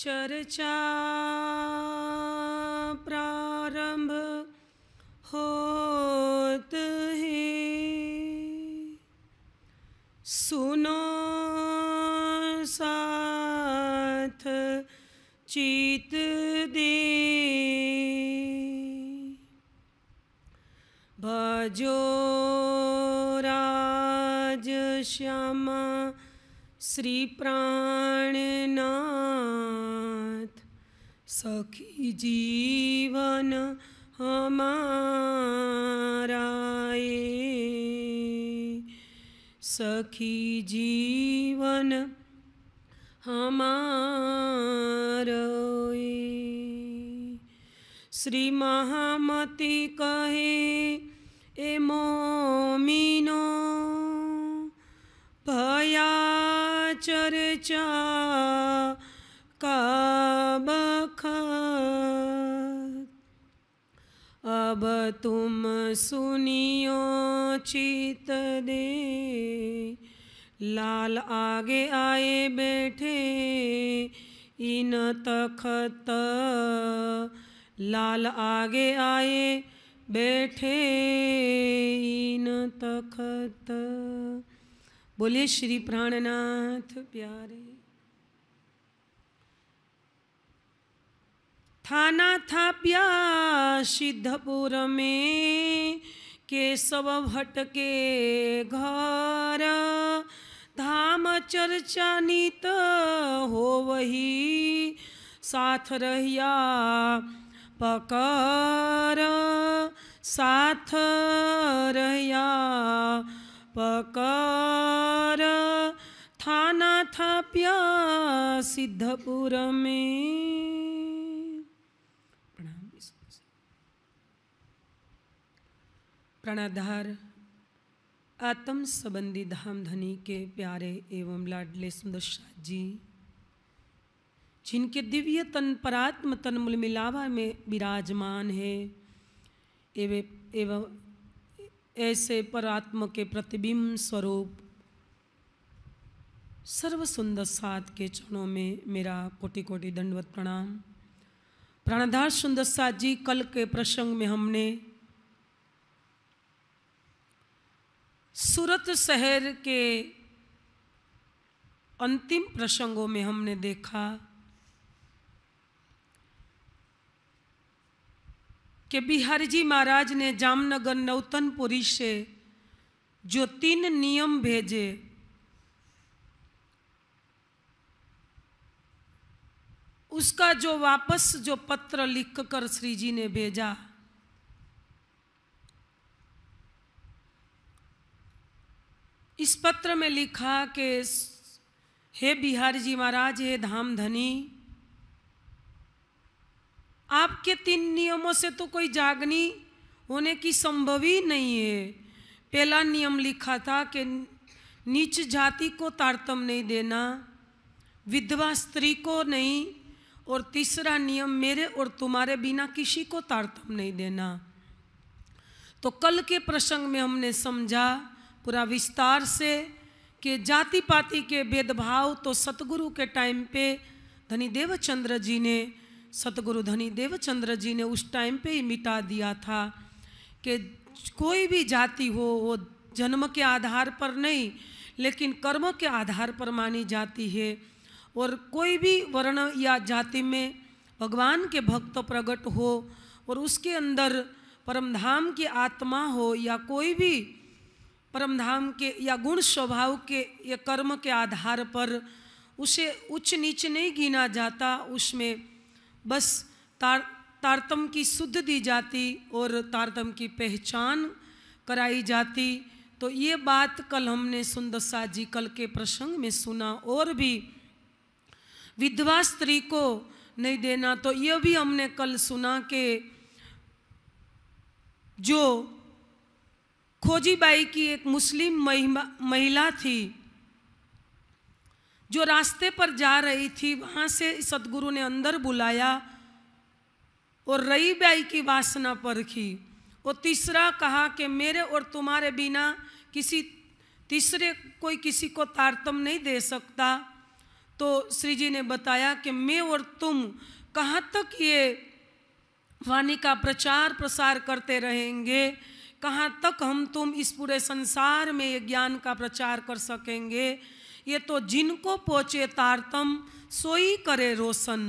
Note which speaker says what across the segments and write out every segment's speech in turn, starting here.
Speaker 1: चर्चा प्रारंभ होत है सुनो साथ चीत दे भजो राज श्यामा श्री प्राण प्राणना सखी जीवन हमारा सखी जीवन हमारा श्री महामती कहे ए मोमिनो भया चर्चा का अब तुम सुनियो चित दे लाल आगे आए बैठे इन तखत लाल आगे आए बैठे इन तखत बोले श्री प्राणनाथ प्यारे थाना स्थानाथाप्या सिद्धपुर में केशव भट्ट के घर धाम चर्चा नीत हो वही साथ रहिया पकर साथ रहिया पकर थाना थाप्या सिद्धपुर में प्रणाधार आत्म संबंधी धाम धनी के प्यारे एवं लाडले सुंदर शाह जी जिनके दिव्य तन परात्म तन मूल मिलावा में विराजमान है एवं एवं ऐसे परात्म के प्रतिबिंब स्वरूप सर्व सुंदर सात के चरणों में मेरा कोटि कोटि दंडवत प्रणाम प्रणधार सुंदर सात जी कल के प्रसंग में हमने सूरत शहर के अंतिम प्रसंगों में हमने देखा कि बिहारी जी महाराज ने जामनगर नौतनपुरी से जो तीन नियम भेजे उसका जो वापस जो पत्र लिखकर श्री जी ने भेजा इस पत्र में लिखा कि हे बिहारी जी महाराज हे धाम धनी आपके तीन नियमों से तो कोई जागनी होने की संभव ही नहीं है पहला नियम लिखा था कि नीच जाति को तारतम नहीं देना विधवा स्त्री को नहीं और तीसरा नियम मेरे और तुम्हारे बिना किसी को तारतम नहीं देना तो कल के प्रसंग में हमने समझा पूरा विस्तार से कि जाति पाति के भेदभाव तो सतगुरु के टाइम पे धनी देवचंद्र जी ने सतगुरु धनी देवचंद्र जी ने उस टाइम पे ही मिटा दिया था कि कोई भी जाति हो वो जन्म के आधार पर नहीं लेकिन कर्म के आधार पर मानी जाती है और कोई भी वर्ण या जाति में भगवान के भक्त प्रकट हो और उसके अंदर परमधाम की आत्मा हो या कोई भी परमधाम के या गुण स्वभाव के या कर्म के आधार पर उसे उच्च नीच नहीं गिना जाता उसमें बस तार तारतम की शुद्ध दी जाती और तारतम की पहचान कराई जाती तो ये बात कल हमने सुंदरसा जी कल के प्रसंग में सुना और भी विधवा स्त्री को नहीं देना तो ये भी हमने कल सुना के जो खोजीबाई की एक मुस्लिम महिला थी जो रास्ते पर जा रही थी वहाँ से सदगुरु ने अंदर बुलाया और रई बाई की वासना पर की और तीसरा कहा कि मेरे और तुम्हारे बिना किसी तीसरे कोई किसी को तारतम नहीं दे सकता तो श्री जी ने बताया कि मैं और तुम कहाँ तक ये वाणी का प्रचार प्रसार करते रहेंगे कहाँ तक हम तुम इस पूरे संसार में ये ज्ञान का प्रचार कर सकेंगे ये तो जिनको पहुँचे तारतम सोई करे रोशन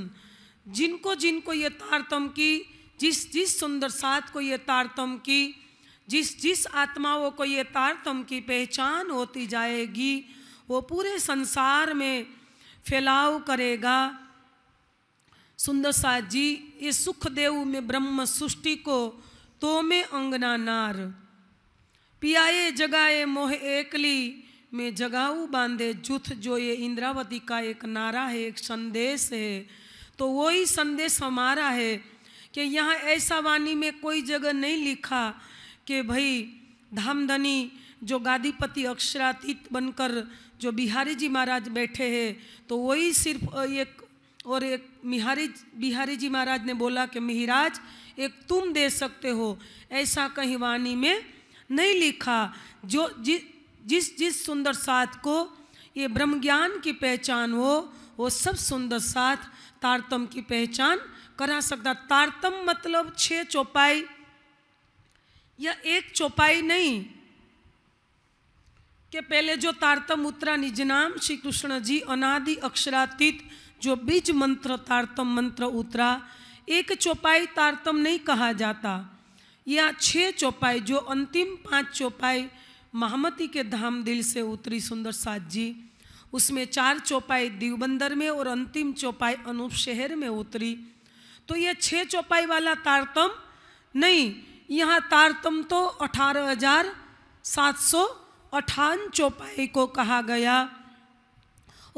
Speaker 1: जिनको जिनको ये तारतम की जिस जिस सुंदर साथ को ये तारतम की जिस जिस आत्माओं को ये तारतम की पहचान होती जाएगी वो पूरे संसार में फैलाव करेगा सुंदर साथ जी ये सुखदेव में ब्रह्म सृष्टि को तो में अंगना नार पियाए जगाए मोह एकली में जगाऊ बांधे जुथ जो ये इंद्रावती का एक नारा है एक संदेश है तो वही संदेश हमारा है कि यहाँ ऐसा वाणी में कोई जगह नहीं लिखा कि भाई धामधनी जो गादीपति अक्षरातीत बनकर जो बिहारी जी महाराज बैठे हैं तो वही सिर्फ एक और एक मिहारी बिहारी जी महाराज ने बोला कि मिहिराज एक तुम दे सकते हो ऐसा कहीं वाणी में नहीं लिखा जो जि, जिस जिस सुंदर साथ को ये ब्रह्म ज्ञान की पहचान हो वो सब सुंदर साथ तारतम की पहचान करा सकता तारतम मतलब छः चौपाई या एक चौपाई नहीं के पहले जो तारतम उतरा निज नाम श्री कृष्ण जी अनादि अक्षरातीत जो बीज मंत्र तारतम मंत्र उतरा एक चौपाई तारतम नहीं कहा जाता या छः चौपाई जो अंतिम पांच चौपाई महामती के धाम दिल से उतरी सुंदर साध जी उसमें चार चौपाई दीवबंदर में और अंतिम चौपाई अनूप शहर में उतरी तो ये छः चौपाई वाला तारतम नहीं यहाँ तारतम तो अठारह हजार सात सौ अठान चौपाई को कहा गया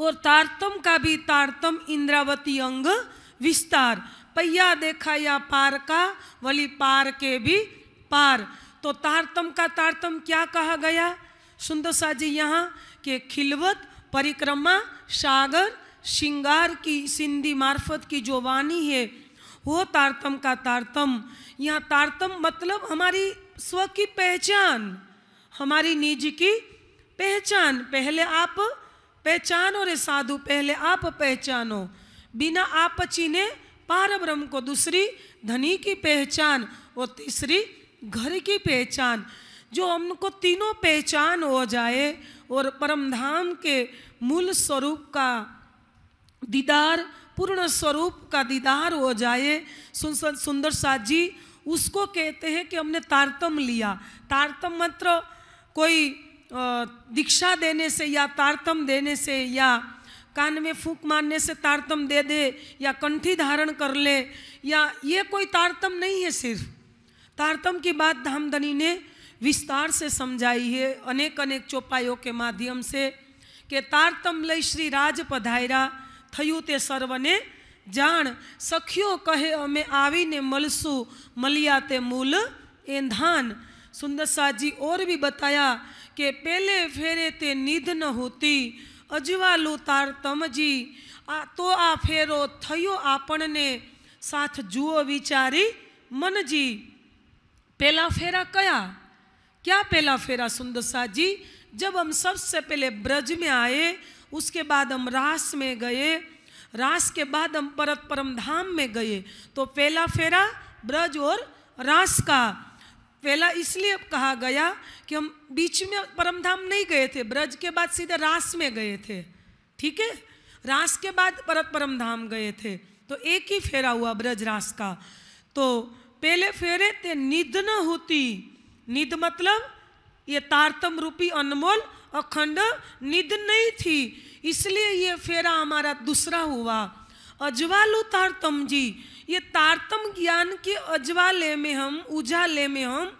Speaker 1: और तारतम का भी तारतम इंद्रावती अंग विस्तार पहिया देखा या पार का वली पार के भी पार तो तारतम का तारतम क्या कहा गया सुंदर सा जी यहाँ के खिलवत परिक्रमा सागर श्रृंगार की सिंधी मार्फत की जो वाणी है वो तारतम का तारतम यहाँ तारतम मतलब हमारी स्व की पहचान हमारी निज की पहचान पहले आप पहचानो रे साधु पहले आप पहचानो बिना आप चिन्हें पार ब्रह्म को दूसरी धनी की पहचान और तीसरी घर की पहचान जो हमको तीनों पहचान हो जाए और परमधाम के मूल स्वरूप का दीदार पूर्ण स्वरूप का दीदार हो जाए सुंदर साथ जी उसको कहते हैं कि हमने तारतम लिया तारतम मंत्र कोई दीक्षा देने से या तारतम देने से या कान में फूंक मारने से तारतम दे दे या कंठी धारण कर ले या ये कोई तारतम नहीं है सिर्फ तारतम की बात धामधनी ने विस्तार से समझाई है अनेक अनेक चौपाइयों के माध्यम से કે તારતમ લઈ શ્રી રાજ પધાર્યા થયું તે સર્વને જાણ સખ્યો કહે અમે આવીને મળશું मूल एंधान सुंदर એંધાન जी और भी बताया कि पहले फेरे ते निध न होती तार અજવાલું તાર તમજી આ તો આ ફેરો થયો साथ जुओ विचारी मन जी પહેલા फेरा कया क्या पहला फेरा सुंदर सा जी जब हम सबसे पहले ब्रज में आए उसके बाद हम रास में गए रास के बाद हम परत परम धाम में गए तो पहला फेरा ब्रज और रास का पहला इसलिए कहा गया कि हम बीच में परमधाम नहीं गए थे ब्रज के बाद सीधे रास में गए थे ठीक है रास के बाद परत परमधाम गए थे तो एक ही फेरा हुआ ब्रज रास का तो पहले फेरे थे निधन होती निध मतलब ये तारतम रूपी अनमोल अखंड निध नहीं थी इसलिए ये फेरा हमारा दूसरा हुआ अजवालो तारतम जी ये तारतम ज्ञान के अज्वाले में हम उजाले में हम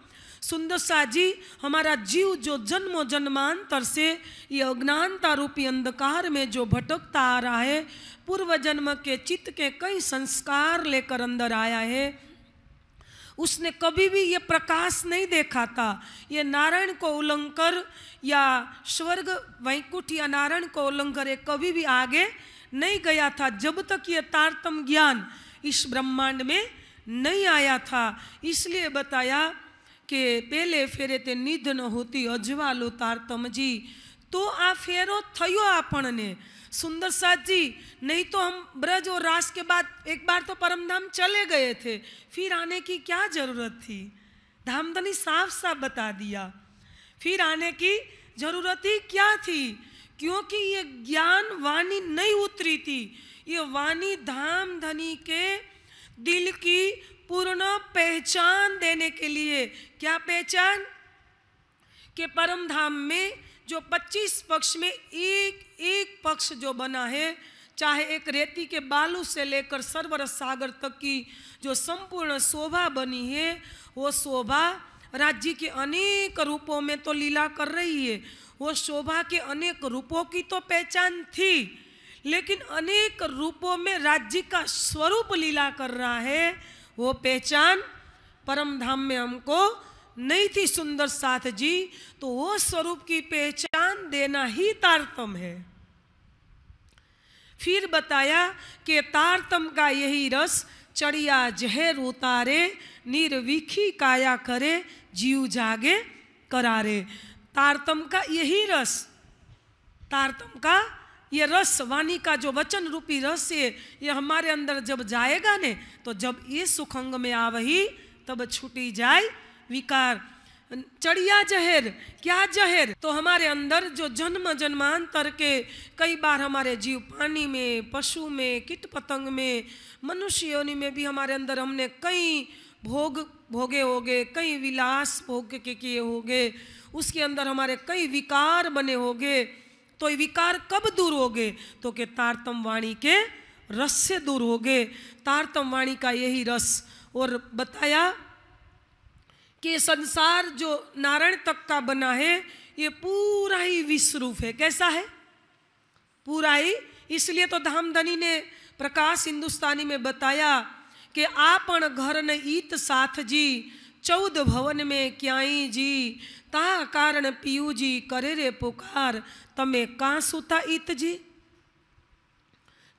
Speaker 1: सुंदर सा जी हमारा जीव जो जन्म जन्मांतर से ये अज्ञानता रूपी अंधकार में जो भटकता आ रहा है पूर्व जन्म के चित्त के कई संस्कार लेकर अंदर आया है उसने कभी भी ये प्रकाश नहीं देखा था ये नारायण को उल्लंघन या स्वर्ग वैकुंठ या नारायण को उल्लंघन कभी भी आगे नहीं गया था जब तक ये तारतम ज्ञान इस ब्रह्मांड में नहीं आया था इसलिए बताया कि पहले કે निध न होती अजवा लो तारतम जी तो आ फेरो थो आपने सुंदर साथ जी नहीं तो हम ब्रज और रास के बाद एक बार तो परमधाम चले गए थे फिर आने की क्या जरूरत थी धामधनी साफ साफ बता दिया फिर आने की जरूरत ही क्या थी क्योंकि ये ज्ञान वाणी नहीं उतरी थी ये वाणी धाम धनी के दिल की पूर्ण पहचान देने के लिए क्या पहचान के परम धाम में जो 25 पक्ष में एक एक पक्ष जो बना है चाहे एक रेती के बालू से लेकर सर्वर सागर तक की जो संपूर्ण शोभा बनी है वो शोभा राज्य के अनेक रूपों में तो लीला कर रही है वो शोभा के अनेक रूपों की तो पहचान थी लेकिन अनेक रूपों में राज्य का स्वरूप लीला कर रहा है वो पहचान परम धाम में हमको नहीं थी सुंदर साथ जी तो वो स्वरूप की पहचान देना ही तारतम है फिर बताया कि तारतम का यही रस चढ़िया जहर उतारे निर्विखी काया करे जीव जागे करारे तारतम का यही रस तारतम का ये रस वाणी का जो वचन रूपी रस है ये हमारे अंदर जब जाएगा ने तो जब ये सुखंग में आवही तब छुटी जाए विकार चढ़िया जहर क्या जहर तो हमारे अंदर जो जन्म जन्मांतर के कई बार हमारे जीव पानी में पशु में कीट पतंग में योनि में भी हमारे अंदर हमने कई भोग भोगे होंगे कई विलास भोग के किए होंगे उसके अंदर हमारे कई विकार बने होंगे तो ये विकार कब दूर गए तो के तारतम वाणी के रस से दूर गए तारतम वाणी का यही रस और बताया कि संसार जो नारायण तक का बना है ये पूरा ही विश्वरूप है कैसा है पूरा ही इसलिए तो धामधनी ने प्रकाश हिंदुस्तानी में बताया घर ईत साथ जी ઘરને भवन में क्या जी ता कारण તા जी करे रे पुकार तमे कहाँ सूता ईत जी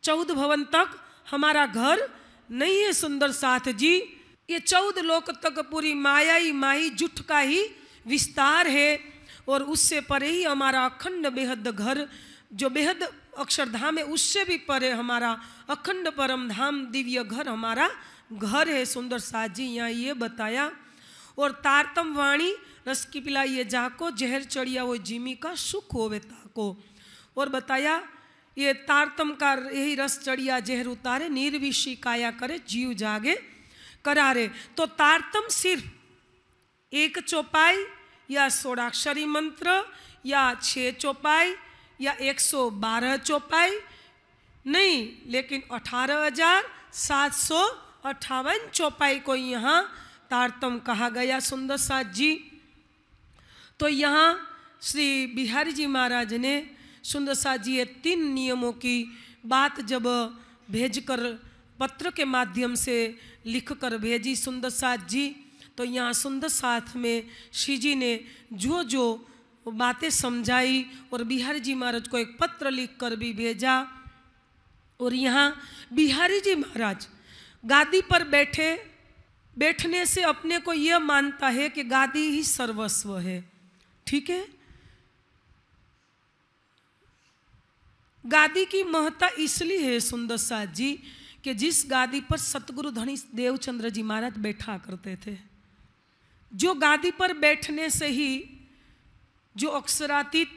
Speaker 1: चौदह भवन तक हमारा घर नहीं है सुंदर साथ जी ये चौदह लोक तक पूरी माया ही माही जुठ का ही विस्तार है और उससे परे ही हमारा अखंड बेहद घर जो बेहद अक्षरधाम है उससे भी परे हमारा अखंड परम धाम दिव्य घर हमारा घर है सुंदर साह जी यहाँ ये बताया और तारतम वाणी रस की पिलाइए जाको जहर चढ़िया वो जिमी का सुख होवे ताको और बताया ये तारतम का यही रस चढ़िया जहर उतारे निर्विषी काया करे जीव जागे करारे तो तारतम सिर्फ एक चौपाई या सोड़ाक्षरी मंत्र या छः चौपाई या 112 चौपाई नहीं लेकिन अठारह हजार सात सौ अट्ठावन चौपाई को यहाँ तारतम कहा गया सुंदर साथ जी तो यहाँ श्री बिहारी जी महाराज ने सुंदर साथ जी ये तीन नियमों की बात जब भेजकर पत्र के माध्यम से लिखकर भेजी सुंदर साथ जी तो यहाँ सुंदर साथ में श्री जी ने जो जो बातें समझाई और बिहारी जी महाराज को एक पत्र लिख कर भी भेजा और यहाँ बिहारी जी महाराज गादी पर बैठे बैठने से अपने को यह मानता है कि गादी ही सर्वस्व है ठीक है गादी की महत्ता इसलिए है सुंदर साहद जी कि जिस गादी पर सतगुरु धनी देवचंद्र जी महाराज बैठा करते थे जो गादी पर बैठने से ही जो अक्षरातीत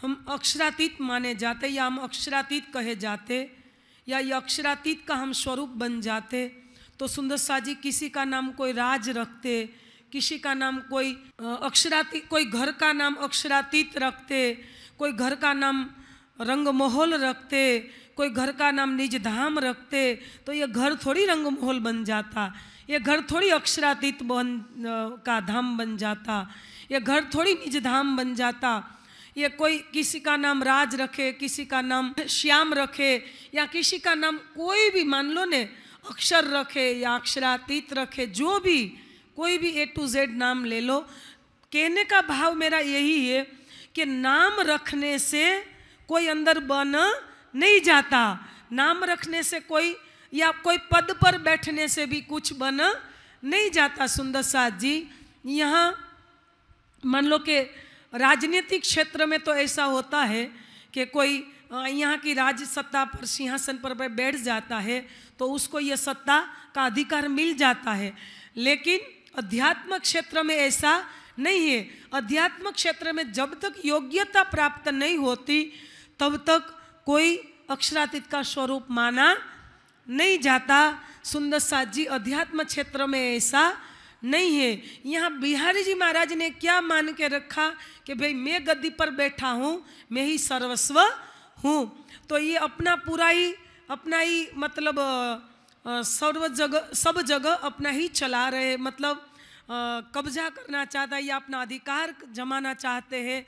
Speaker 1: हम अक्षरातीत माने जाते या हम अक्षरातीत कहे जाते या ये अक्षरातीत का हम स्वरूप बन जाते तो सुंदर शाह जी किसी का नाम कोई राज रखते किसी का नाम कोई अक्षरातीत कोई घर का नाम अक्षरातीत रखते कोई घर का नाम रंगमहल रखते कोई घर का नाम निज धाम रखते तो ये घर थोड़ी रंगमहल बन जाता ये घर थोड़ी अक्षरातीत बन का धाम बन जाता यह घर थोड़ी निज धाम बन जाता यह कोई किसी का नाम राज रखे किसी का नाम श्याम रखे या किसी का नाम कोई भी मान लो ने अक्षर रखे या अक्षरातीत रखे जो भी कोई भी ए टू जेड नाम ले लो कहने का भाव मेरा यही है कि नाम रखने से कोई अंदर बन नहीं जाता नाम रखने से कोई या कोई पद पर बैठने से भी कुछ बन नहीं जाता सुंदर साहद जी यहाँ मान लो कि राजनीतिक क्षेत्र में तो ऐसा होता है कि कोई यहाँ की राज्य सत्ता पर सिंहासन पर बैठ जाता है तो उसको यह सत्ता का अधिकार मिल जाता है लेकिन अध्यात्म क्षेत्र में ऐसा नहीं है अध्यात्म क्षेत्र में जब तक योग्यता प्राप्त नहीं होती तब तक कोई अक्षरातीत का स्वरूप माना नहीं जाता सुंदर साथ जी अध्यात्म क्षेत्र में ऐसा नहीं है यहाँ बिहारी जी महाराज ने क्या मान के रखा कि भाई मैं गद्दी पर बैठा हूँ मैं ही सर्वस्व हूँ तो ये अपना पूरा ही अपना ही मतलब सर्व जगह सब जगह अपना ही चला रहे मतलब कब्जा करना चाहता है या अपना अधिकार जमाना चाहते हैं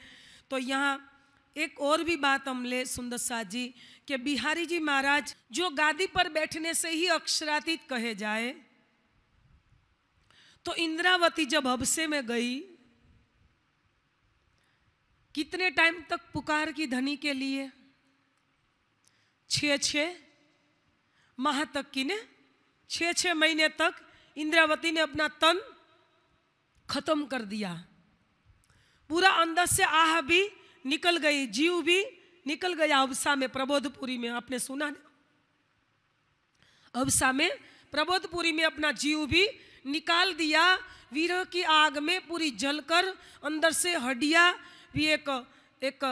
Speaker 1: तो यहाँ एक और भी बात हम ले सुंदर शाह जी कि बिहारी जी महाराज जो गादी पर बैठने से ही अक्षरातीत कहे जाए तो इंद्रावती जब हबसे में गई कितने टाइम तक पुकार की धनी के लिए छे छे माह तक की ने छ छे महीने तक इंद्रावती ने अपना तन खत्म कर दिया पूरा अंदर से आह भी निकल गई जीव भी निकल गया अवसा में प्रबोधपुरी में आपने सुना ना अवसा में प्रबोधपुरी में अपना जीव भी निकाल दिया विरह की आग में पूरी जलकर अंदर से हड्डिया भी एक एक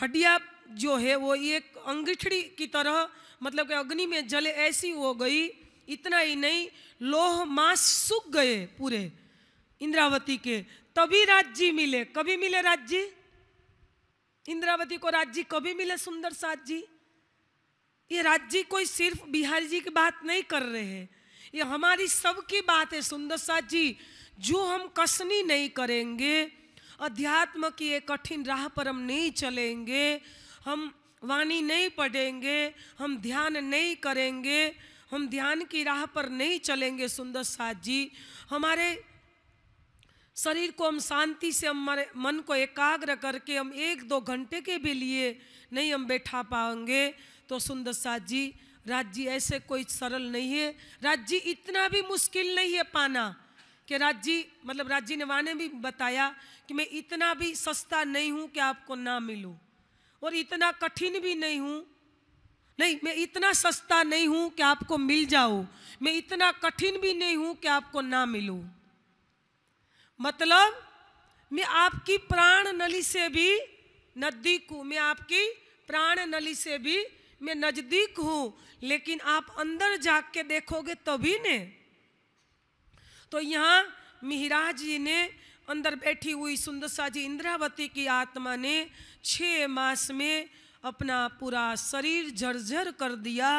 Speaker 1: हड्डिया जो है वो एक अंगिठड़ी की तरह मतलब कि अग्नि में जले ऐसी हो गई इतना ही नहीं लोह मांस सूख गए पूरे इंद्रावती के तभी राज्य मिले कभी मिले राज्य इंद्रावती को राज्य कभी मिले सुंदर साथ जी ये राज्य कोई सिर्फ बिहार जी की बात नहीं कर रहे हैं ये हमारी सबकी बात है सुंदर साथ जी जो हम कसनी नहीं करेंगे अध्यात्म की एक कठिन राह पर हम नहीं चलेंगे हम वाणी नहीं पढ़ेंगे हम ध्यान नहीं करेंगे हम ध्यान की राह पर नहीं चलेंगे सुंदर साथ जी हमारे शरीर को हम शांति से हमारे मन को एकाग्र करके हम एक दो घंटे के भी लिए नहीं हम बैठा पाएंगे तो सुंदर साथ जी राज्य ऐसे कोई सरल नहीं है राज्य इतना भी मुश्किल नहीं है पाना कि राज्य मतलब राज्य जी ने भी बताया कि मैं इतना भी सस्ता नहीं हूँ कि आपको ना मिलूँ और इतना कठिन भी नहीं हूँ नहीं मैं इतना सस्ता नहीं हूँ कि आपको मिल जाऊँ मैं इतना कठिन भी नहीं हूँ कि आपको ना मिलूँ मतलब मैं आपकी प्राण नली से भी नदी को मैं आपकी प्राण नली से भी मैं नज़दीक हूँ लेकिन आप अंदर जाग के देखोगे तभी ने तो यहाँ मिहराज जी ने अंदर बैठी हुई सुंदरसा जी इंद्रावती की आत्मा ने छ मास में अपना पूरा शरीर झरझर कर दिया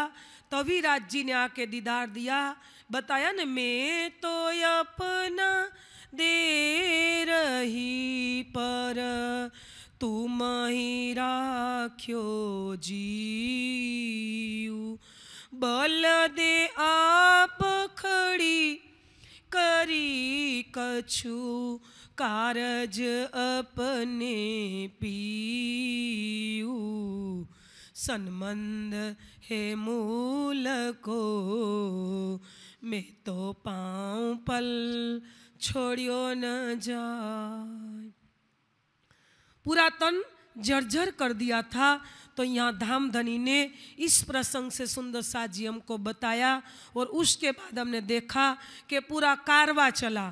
Speaker 1: तभी राज जी ने आके दीदार दिया बताया न मैं तो अपना दे रही पर તું મહી રાખ્યો बल दे आप खड़ी करी कछु कारज अपने पीऊ सनमंद हे मूल को मैं तो पाँव पल छोड़ियो न जा पूरा तन जर्जर कर दिया था तो यहाँ धामधनी ने इस प्रसंग से सुंदर जी हमको बताया और उसके बाद हमने देखा कि पूरा कारवा चला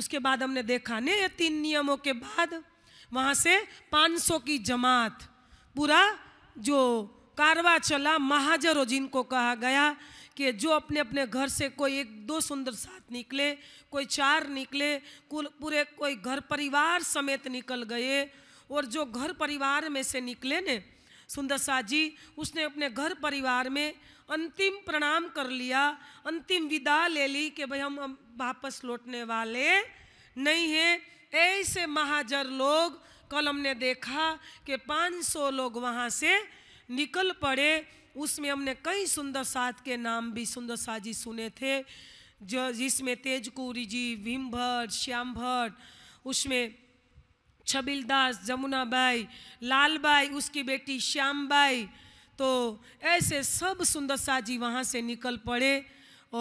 Speaker 1: उसके बाद हमने देखा ने ये तीन नियमों के बाद वहाँ से 500 की जमात पूरा जो कारवा चला महाजरों जिनको कहा गया कि जो अपने अपने घर से कोई एक दो सुंदर साथ निकले कोई चार निकले कुल पूरे कोई घर परिवार समेत निकल गए और जो घर परिवार में से निकले ने सुंदर शाह जी उसने अपने घर परिवार में अंतिम प्रणाम कर लिया अंतिम विदा ले ली कि भाई हम वापस लौटने वाले नहीं हैं ऐसे महाजर लोग कल हमने देखा कि 500 लोग वहाँ से निकल पड़े उसमें हमने कई सुंदर साध के नाम भी सुंदर शाह जी सुने थे जो जिसमें तेजकुरी जी भीम भट्ट श्याम भट्ट उसमें छबिल दास जमुना बाई लाल बाई उसकी बेटी श्याम बाई तो ऐसे सब सुंदर शाह जी वहाँ से निकल पड़े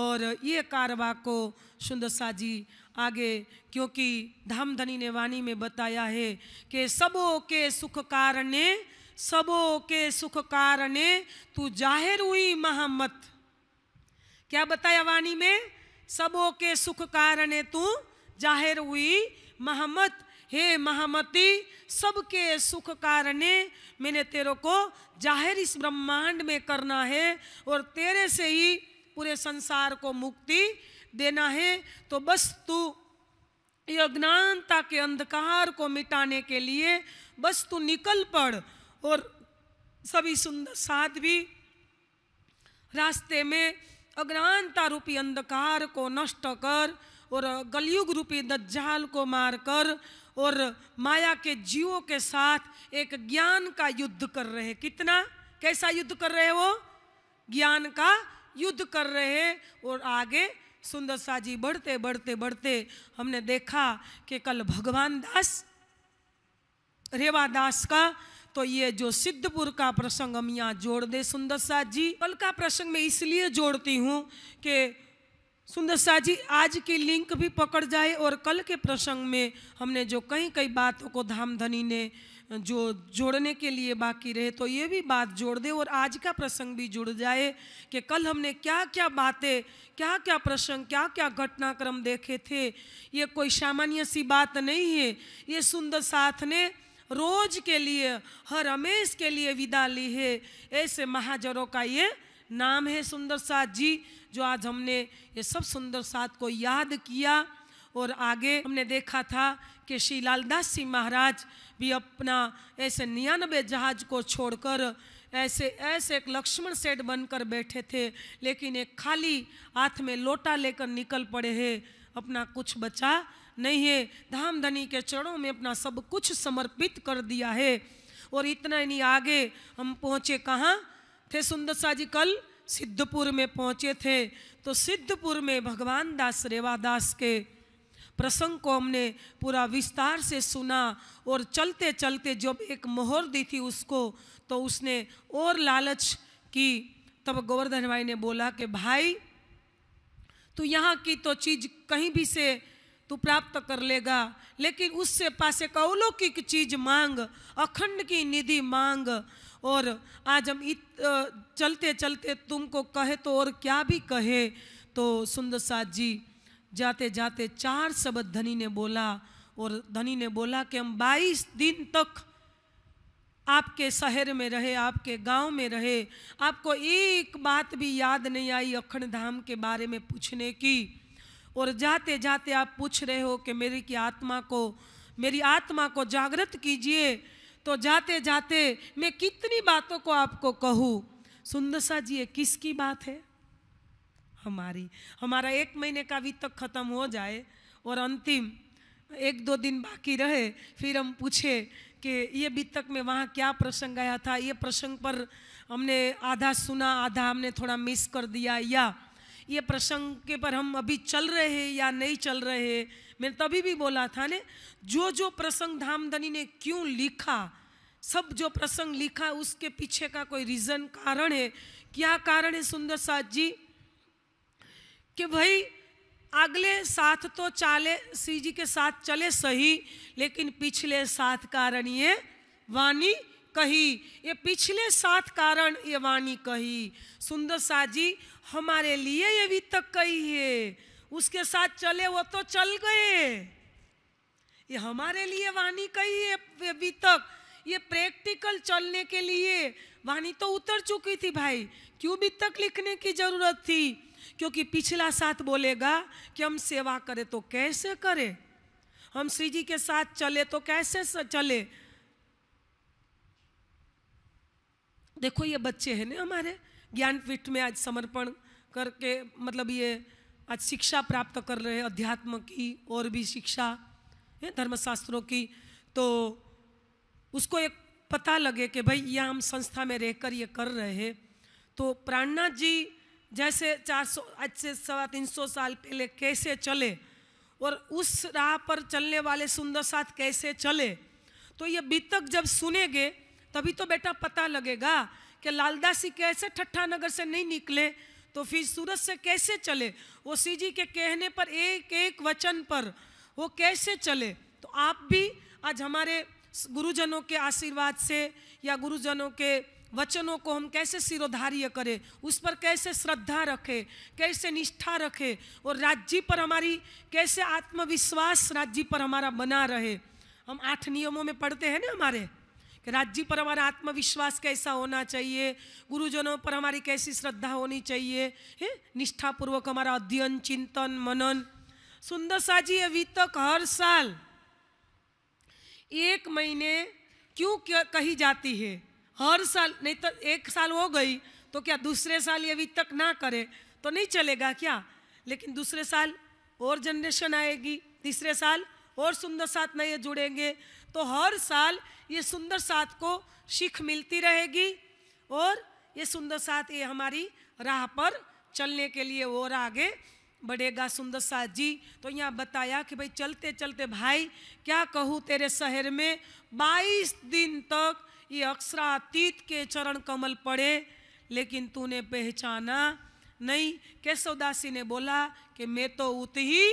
Speaker 1: और ये कारवा को सुंदर शाह जी आगे क्योंकि धामधनी ने वाणी में बताया है कि सबों के सुख कारणे सबों के सुख कारण तू जाहिर हुई महामत क्या बताया वाणी में सबों के सुख कारण तू जाहिर हुई महामत हे महामती सबके सुख कारणे मैंने तेरे को जाहिर इस ब्रह्मांड में करना है और तेरे से ही पूरे संसार को मुक्ति देना है तो बस तू अज्ञानता के अंधकार को मिटाने के लिए बस तू निकल पड़ और सभी सुंदर साध्वी रास्ते में अज्ञानता रूपी अंधकार को नष्ट कर और गलयुग रूपी दज्जाल को मारकर और माया के जीवों के साथ एक ज्ञान का युद्ध कर रहे हैं कितना कैसा युद्ध कर रहे हैं वो ज्ञान का युद्ध कर रहे हैं और आगे सुंदर साजी बढ़ते बढ़ते बढ़ते हमने देखा कि कल भगवान दास रेवा दास का तो ये जो सिद्धपुर का प्रसंग हम यहाँ जोड़ दे सुंदर साथ जी कल का प्रसंग मैं इसलिए जोड़ती हूँ कि सुंदर शाह जी आज की लिंक भी पकड़ जाए और कल के प्रसंग में हमने जो कई कई बातों को धामधनी ने जो जोड़ने के लिए बाकी रहे तो ये भी बात जोड़ दे और आज का प्रसंग भी जुड़ जाए कि कल हमने क्या क्या बातें क्या क्या प्रसंग क्या क्या घटनाक्रम देखे थे ये कोई सामान्य सी बात नहीं है ये सुंदर साथ ने रोज के लिए हर हमेश के लिए विदा ली है ऐसे महाजनों का ये नाम है सुंदर साथ जी जो आज हमने ये सब सुंदर साथ को याद किया और आगे हमने देखा था कि श्री लालदास जी महाराज भी अपना ऐसे निन्यानबे जहाज को छोड़कर ऐसे ऐसे एक लक्ष्मण सेठ बनकर बैठे थे लेकिन एक खाली हाथ में लोटा लेकर निकल पड़े हैं अपना कुछ बचा नहीं है धाम धनी के चरणों में अपना सब कुछ समर्पित कर दिया है और इतना ही नहीं आगे हम पहुँचे कहाँ थे सुंदर शाह जी कल सिद्धपुर में पहुँचे थे तो सिद्धपुर में भगवान दास रेवादास के प्रसंग को हमने पूरा विस्तार से सुना और चलते चलते जब एक मोहर दी थी उसको तो उसने और लालच की तब गोवर्धन भाई ने बोला कि भाई तू यहाँ की तो चीज़ कहीं भी से तू प्राप्त कर लेगा लेकिन उससे पास एक अवलौकिक चीज मांग अखंड की निधि मांग और आज हम इत चलते चलते तुमको कहे तो और क्या भी कहे तो सुंदर साथ जी जाते जाते चार शब्द धनी ने बोला और धनी ने बोला कि हम 22 दिन तक आपके शहर में रहे आपके गांव में रहे आपको एक बात भी याद नहीं आई अखंड धाम के बारे में पूछने की और जाते जाते आप पूछ रहे हो कि मेरी की आत्मा को मेरी आत्मा को जागृत कीजिए तो जाते जाते मैं कितनी बातों को आपको कहूँ सुंदरसा जी ये किसकी बात है हमारी हमारा एक महीने का वित्त खत्म हो जाए और अंतिम एक दो दिन बाकी रहे फिर हम पूछे कि ये वित्तक में वहाँ क्या प्रसंग आया था ये प्रसंग पर हमने आधा सुना आधा हमने थोड़ा मिस कर दिया या ये प्रसंग के पर हम अभी चल रहे हैं या नहीं चल रहे हैं मैंने तभी भी बोला था ने जो जो प्रसंग धामधनी ने क्यों लिखा सब जो प्रसंग लिखा उसके पीछे का कोई रीज़न कारण है क्या कारण है सुंदर साथ जी कि भाई अगले साथ तो चाले श्री जी के साथ चले सही लेकिन पिछले साथ कारण ये वाणी कही ये पिछले साथ कारण ये वाणी कही सुंदर साह जी हमारे लिए ये अभी तक कही है उसके साथ चले वो तो चल गए ये हमारे लिए वाणी कही है अभी तक ये प्रैक्टिकल चलने के लिए वाणी तो उतर चुकी थी भाई क्यों भी तक लिखने की जरूरत थी क्योंकि पिछला साथ बोलेगा कि हम सेवा करें तो कैसे करें हम श्री जी के साथ चले तो कैसे चले देखो ये बच्चे हैं ना हमारे ज्ञानपीठ में आज समर्पण करके मतलब ये आज शिक्षा प्राप्त कर रहे हैं अध्यात्म की और भी शिक्षा है धर्मशास्त्रों की तो उसको एक पता लगे कि भाई यह हम संस्था में रहकर ये कर रहे हैं तो प्राणनाथ जी जैसे 400 आज से सवा तीन सौ साल पहले कैसे चले और उस राह पर चलने वाले सुंदर साथ कैसे चले तो ये बीतक जब सुनेंगे तभी तो बेटा पता लगेगा कि लालदासी कैसे ठट्ठा नगर से नहीं निकले तो फिर सूरज से कैसे चले वो सी जी के कहने पर एक एक वचन पर वो कैसे चले तो आप भी आज हमारे गुरुजनों के आशीर्वाद से या गुरुजनों के वचनों को हम कैसे सिरोधार्य करें उस पर कैसे श्रद्धा रखें कैसे निष्ठा रखें और राज्य पर हमारी कैसे आत्मविश्वास राज्य पर हमारा बना रहे हम आठ नियमों में पढ़ते हैं ना हमारे कि राज्य पर हमारा आत्मविश्वास कैसा होना चाहिए गुरुजनों पर हमारी कैसी श्रद्धा होनी चाहिए निष्ठापूर्वक हमारा अध्ययन चिंतन मनन सुंदर साजी अभी तक हर साल एक महीने क्यों कही जाती है हर साल नहीं तो एक साल हो गई तो क्या दूसरे साल ये अभी तक ना करे तो नहीं चलेगा क्या लेकिन दूसरे साल और जनरेशन आएगी तीसरे साल और सुंदर साथ नए जुड़ेंगे तो हर साल ये सुंदर साथ को सीख मिलती रहेगी और ये सुंदर साथ ये हमारी राह पर चलने के लिए और आगे बढ़ेगा सुंदर साथ जी तो यहाँ बताया कि भाई चलते चलते भाई क्या कहूँ तेरे शहर में 22 दिन तक ये अक्षरातीत के चरण कमल पड़े लेकिन तूने पहचाना नहीं केशवदासी ने बोला कि मैं तो उत ही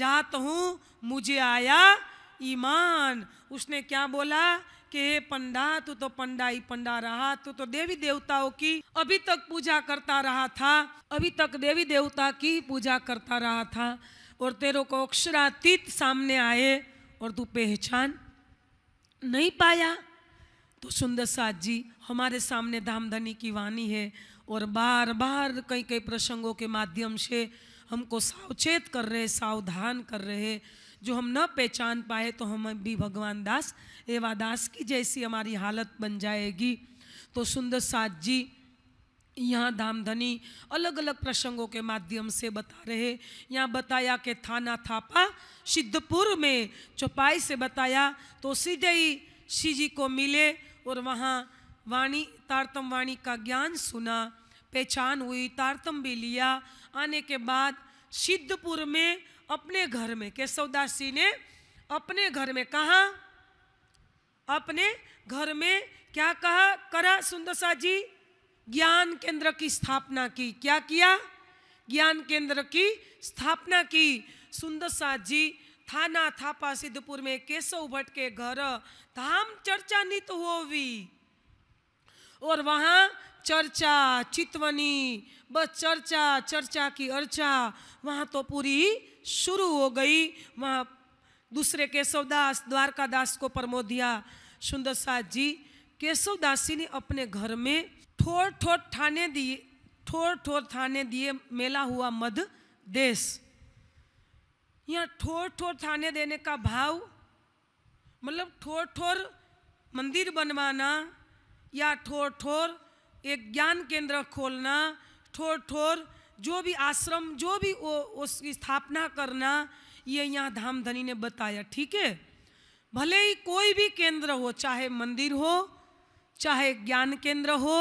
Speaker 1: जात हूँ मुझे आया ईमान उसने क्या बोला कि हे पंडा तू तो पंडा ही पंडा रहा तू तो देवी देवताओं की अभी तक पूजा करता रहा था अभी तक देवी देवता की पूजा करता रहा था और तेरों को अक्षरातीत सामने आए और तू पहचान नहीं पाया तो सुंदर साथ जी हमारे सामने धामधनी की वाणी है और बार बार कई कई प्रसंगों के माध्यम से हमको सावचेत कर रहे सावधान कर रहे जो हम न पहचान पाए तो हम भी भगवान दास दास की जैसी हमारी हालत बन जाएगी तो सुंदर सात जी यहाँ धामधनी अलग अलग प्रसंगों के माध्यम से बता रहे यहाँ बताया कि थाना थापा सिद्धपुर में चौपाई से बताया तो सीधे ही श्री जी को मिले और वहाँ वाणी तारतम वाणी का ज्ञान सुना पहचान हुई तारतम भी लिया आने के बाद सिद्धपुर में अपने घर में केशवदास जी ने अपने घर में कहा अपने घर में क्या कहा करा सुंदर सा जी ज्ञान केंद्र की स्थापना की क्या किया ज्ञान केंद्र की स्थापना की सुंदर सा जी थाना थापा सिद्धपुर में केशव भट्ट के घर धाम चर्चा नित हो भी और वहाँ चर्चा चितवनी बस चर्चा चर्चा की अर्चा वहाँ तो पूरी शुरू हो गई वहाँ दूसरे केशवदास द्वारकादास को प्रमोदिया सुंदर साहद जी केशवदासी ने अपने घर में ठोर ठोर थाने दिए ठोर ठोर थाने दिए मेला हुआ मध देश यहाँ ठोर ठोर थाने देने का भाव मतलब ठोर ठोर मंदिर बनवाना या ठोर ठोर एक ज्ञान केंद्र खोलना ठोर ठोर जो भी आश्रम जो भी वो उसकी स्थापना करना ये यहाँ धाम धनी ने बताया ठीक है भले ही कोई भी केंद्र हो चाहे मंदिर हो चाहे ज्ञान केंद्र हो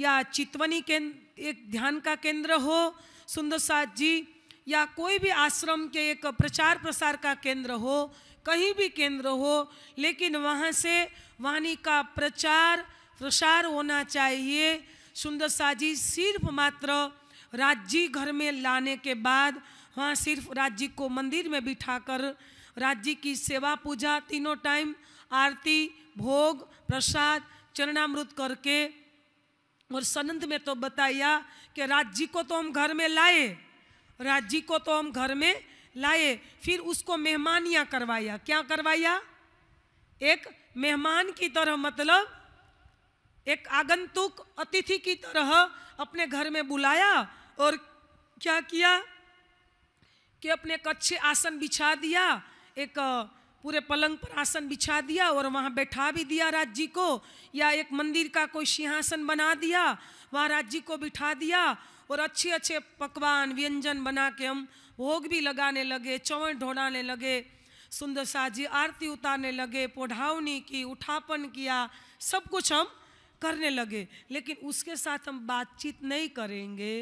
Speaker 1: या चितवनी केंद्र एक ध्यान का केंद्र हो सुंदर साथ जी या कोई भी आश्रम के एक प्रचार प्रसार का केंद्र हो कहीं भी केंद्र हो लेकिन वहाँ से वाणी का प्रचार प्रसार होना चाहिए सुंदर साजी सिर्फ मात्र राज्य घर में लाने के बाद वहाँ सिर्फ राज्य को मंदिर में बिठाकर राज्य की सेवा पूजा तीनों टाइम आरती भोग प्रसाद चरणामृत करके और सनंद में तो बताया कि राज्य को तो हम घर में लाए राज्य को तो हम घर में लाए फिर उसको मेहमानियाँ करवाया क्या करवाया एक मेहमान की तरह मतलब एक आगंतुक अतिथि की तरह अपने घर में बुलाया और क्या किया कि अपने एक अच्छे आसन बिछा दिया एक पूरे पलंग पर आसन बिछा दिया और वहाँ बैठा भी दिया राज जी को या एक मंदिर का कोई सिंहासन बना दिया वहाँ राज जी को बिठा दिया और अच्छे अच्छे पकवान व्यंजन बना के हम भोग भी लगाने लगे चवन ढोड़ाने लगे सुंदर साजी आरती उतारने लगे पोढ़ावनी की उठापन किया सब कुछ हम करने लगे लेकिन उसके साथ हम बातचीत नहीं करेंगे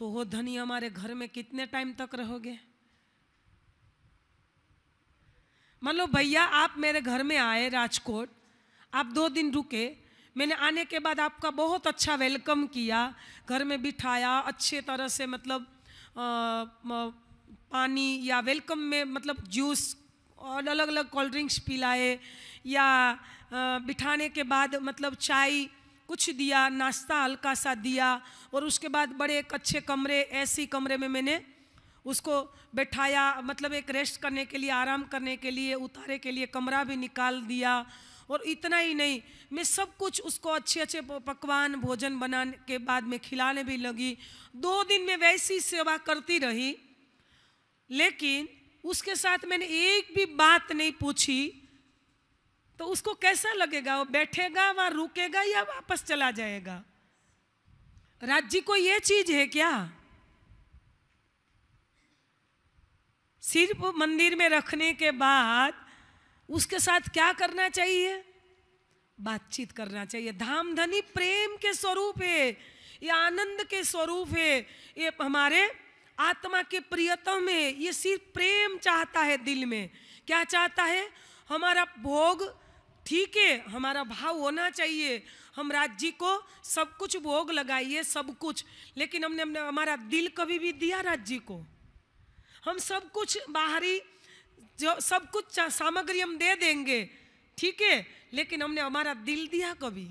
Speaker 1: तो वो धनी हमारे घर में कितने टाइम तक रहोगे मान लो भैया आप मेरे घर में आए राजकोट आप दो दिन रुके मैंने आने के बाद आपका बहुत अच्छा वेलकम किया घर में बिठाया अच्छे तरह से मतलब आ, पानी या वेलकम में मतलब जूस और अलग अलग कोल्ड ड्रिंक्स पिलाए या आ, बिठाने के बाद मतलब चाय कुछ दिया नाश्ता हल्का सा दिया और उसके बाद बड़े एक अच्छे कमरे ऐसी कमरे में मैंने उसको बैठाया मतलब एक रेस्ट करने के लिए आराम करने के लिए उतारे के लिए कमरा भी निकाल दिया और इतना ही नहीं मैं सब कुछ उसको अच्छे अच्छे पकवान भोजन बनाने के बाद में खिलाने भी लगी दो दिन में वैसी सेवा करती रही लेकिन उसके साथ मैंने एक भी बात नहीं पूछी तो उसको कैसा लगेगा वो बैठेगा वहां रुकेगा या वापस चला जाएगा राज्य को ये चीज है क्या सिर्फ मंदिर में रखने के बाद उसके साथ क्या करना चाहिए बातचीत करना चाहिए धाम धनी प्रेम के स्वरूप है ये आनंद के स्वरूप है ये हमारे आत्मा के प्रियतम है ये सिर्फ प्रेम चाहता है दिल में क्या चाहता है हमारा भोग ठीक है हमारा भाव होना चाहिए हम राज्य को सब कुछ भोग लगाइए सब कुछ लेकिन हमने हमने हमारा दिल कभी भी दिया राज्य को हम सब कुछ बाहरी जो सब कुछ सामग्री हम दे देंगे ठीक है लेकिन हमने हमारा दिल दिया कभी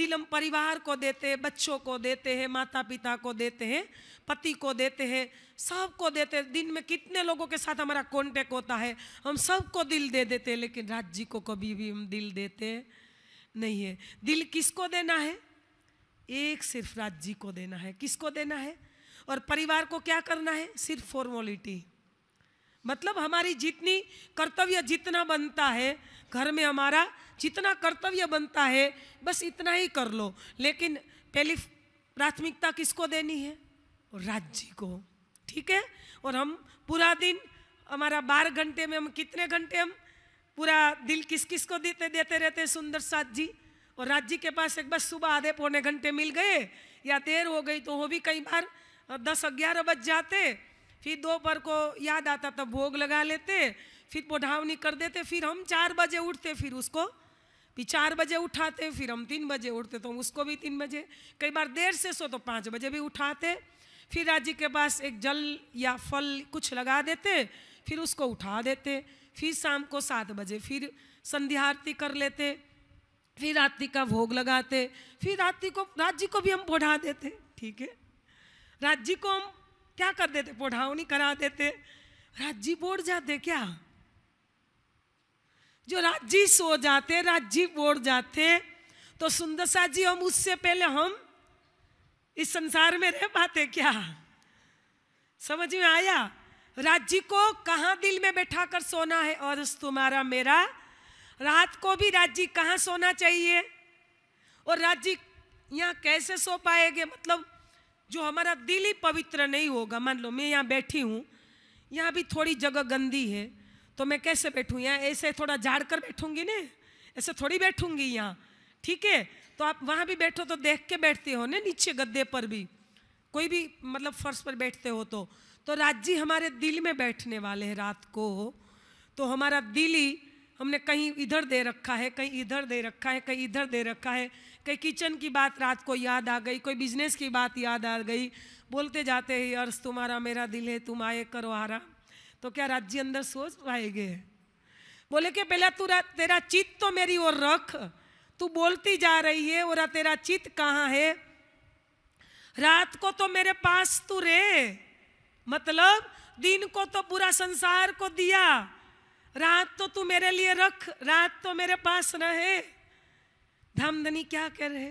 Speaker 1: दिल हम परिवार को देते हैं बच्चों को देते हैं माता पिता को देते हैं पति को देते हैं सबको देते हैं दिन में कितने लोगों के साथ हमारा कॉन्टेक्ट होता है हम सबको दिल दे देते हैं लेकिन राज जी को कभी भी हम दिल देते नहीं है दिल किसको देना है एक सिर्फ राज जी को देना है किसको देना है और परिवार को क्या करना है सिर्फ फॉर्मोलिटी मतलब हमारी जितनी कर्तव्य जितना बनता है घर में हमारा जितना कर्तव्य बनता है बस इतना ही कर लो लेकिन पहली प्राथमिकता किसको देनी है और जी को ठीक है और हम पूरा दिन हमारा बारह घंटे में हम कितने घंटे हम पूरा दिल किस किस को देते देते रहते सुंदर साथ जी और राज्य के पास एक बस सुबह आधे पौने घंटे मिल गए या देर हो गई तो वो भी कई बार दस ग्यारह बज जाते फिर दोपहर को याद आता तब भोग लगा लेते फिर बोढ़ावनी कर देते फिर हम चार बजे उठते फिर उसको फिर चार बजे उठाते फिर हम तीन बजे उठते तो हम उसको भी तीन बजे कई बार देर से सो तो पाँच बजे भी उठाते फिर राज्य के पास एक जल या फल कुछ लगा देते फिर उसको उठा देते फिर शाम को सात बजे फिर संध्या आरती कर लेते फिर रात्रि का भोग लगाते फिर रात्रि को राज्य को भी हम पढ़ा देते ठीक है राज्य को हम क्या कर देते पढ़ावनी करा देते राज्य बोर्ड जाते क्या जो राज्य सो जाते राज्य बोर्ड जाते तो सुंदर सा जी हम उससे पहले हम इस संसार में रह पाते क्या समझ में आया राज्य को कहा दिल में बैठा कर सोना है और तुम्हारा मेरा रात को भी राज्य कहाँ सोना चाहिए और राज्य यहाँ कैसे सो पाएंगे मतलब जो हमारा दिल ही पवित्र नहीं होगा मान लो मैं यहाँ बैठी हूँ यहाँ भी थोड़ी जगह गंदी है तो मैं कैसे बैठूँ यहाँ ऐसे थोड़ा झाड़ कर बैठूंगी ना ऐसे थोड़ी बैठूंगी यहाँ ठीक है तो आप वहाँ भी बैठो तो देख के बैठते हो ना नीचे गद्दे पर भी कोई भी मतलब फर्श पर बैठते हो तो तो राज जी हमारे दिल में बैठने वाले हैं रात को तो हमारा दिल ही हमने कहीं इधर दे रखा है कहीं इधर दे रखा है कहीं इधर दे रखा है कहीं किचन की बात रात को याद आ गई कोई बिजनेस की बात याद आ गई बोलते जाते ही अर्ज तुम्हारा मेरा दिल है तुम आए करो आरा तो क्या राज्य अंदर सोच पाएंगे बोले कि पहला तू तेरा चित्त तो मेरी ओर रख तू बोलती जा रही है और तेरा चित कहाँ है रात को तो मेरे पास तू रे मतलब दिन को तो पूरा संसार को दिया रात तो तू मेरे लिए रख रात तो मेरे पास रहे धामधनी क्या कर रहे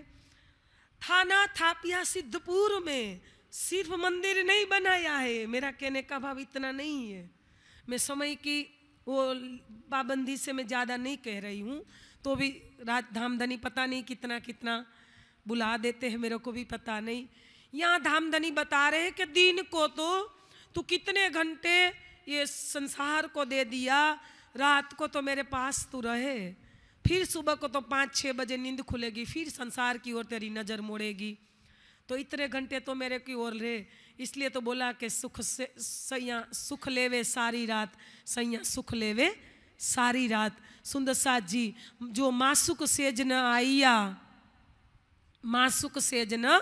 Speaker 1: थाना थापिया सिद्धपुर में सिर्फ मंदिर नहीं बनाया है मेरा कहने का भाव इतना नहीं है मैं समय की वो पाबंदी से मैं ज़्यादा नहीं कह रही हूँ तो भी राज धामधनी पता नहीं कितना कितना बुला देते हैं मेरे को भी पता नहीं यहाँ धामधनी बता रहे हैं कि दिन को तो तू कितने घंटे ये संसार को दे दिया रात को तो मेरे पास तू रहे फिर सुबह को तो पाँच छः बजे नींद खुलेगी फिर संसार की ओर तेरी नज़र मोड़ेगी तो इतने घंटे तो मेरे की ओर रहे इसलिए तो बोला कि सुख से सैया सुख लेवे सारी रात सैया सुख लेवे सारी रात सुंदर जी जो मासुक सेज न आइया मासुक सेज न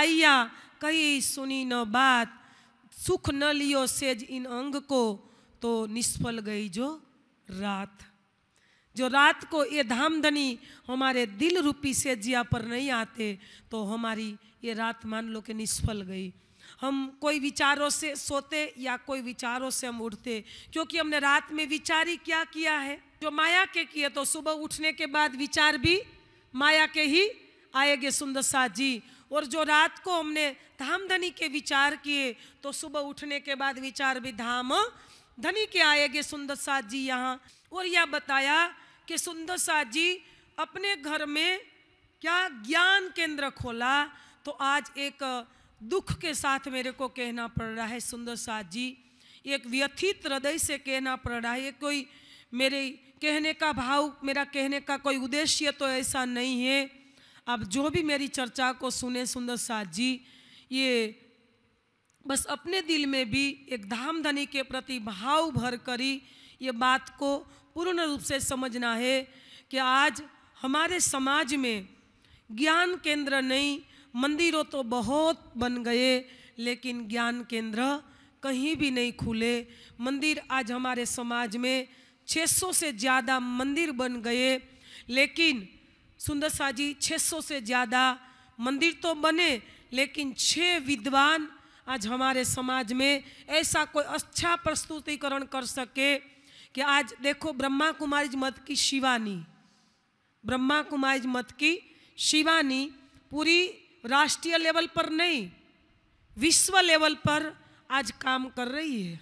Speaker 1: आइया कही सुनी न बात सुख न लियो सेज इन अंग को तो निष्फल गई जो रात जो रात को ये धामधनी हमारे दिल रूपी सेजिया पर नहीं आते तो हमारी ये रात मान लो कि निष्फल गई हम कोई विचारों से सोते या कोई विचारों से हम उठते क्योंकि हमने रात में विचार ही क्या किया है जो माया के किए तो सुबह उठने के बाद विचार भी माया के ही आएंगे सुंदर शाह जी और जो रात को हमने धाम धनी के विचार किए तो सुबह उठने के बाद विचार भी धाम धनी के आएंगे सुंदर साथ जी यहाँ और यह बताया कि सुंदर साथ जी अपने घर में क्या ज्ञान केंद्र खोला तो आज एक दुख के साथ मेरे को कहना पड़ रहा है सुंदर साथ जी एक व्यथित हृदय से कहना पड़ रहा है कोई मेरे कहने का भाव मेरा कहने का कोई उद्देश्य तो ऐसा नहीं है अब जो भी मेरी चर्चा को सुने सुंदर साथ जी ये बस अपने दिल में भी एक धाम धनी के प्रति भाव भर करी ये बात को पूर्ण रूप से समझना है कि आज हमारे समाज में ज्ञान केंद्र नहीं मंदिरों तो बहुत बन गए लेकिन ज्ञान केंद्र कहीं भी नहीं खुले मंदिर आज हमारे समाज में 600 से ज़्यादा मंदिर बन गए लेकिन सुंदर जी छः से ज़्यादा मंदिर तो बने लेकिन छः विद्वान आज हमारे समाज में ऐसा कोई अच्छा प्रस्तुतिकरण कर सके कि आज देखो ब्रह्मा कुमारी मत की शिवानी ब्रह्मा कुमारी मत की शिवानी पूरी राष्ट्रीय लेवल पर नहीं विश्व लेवल पर आज काम कर रही है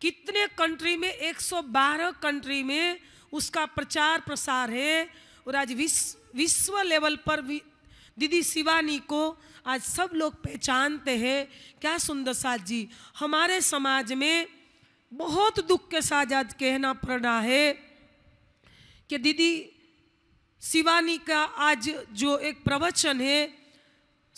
Speaker 1: कितने कंट्री में 112 कंट्री में उसका प्रचार प्रसार है और आज विश्व विश्व लेवल पर दीदी शिवानी को आज सब लोग पहचानते हैं क्या सुंदर साथ जी हमारे समाज में बहुत दुख के साथ आज कहना पड़ रहा है कि दीदी शिवानी का आज जो एक प्रवचन है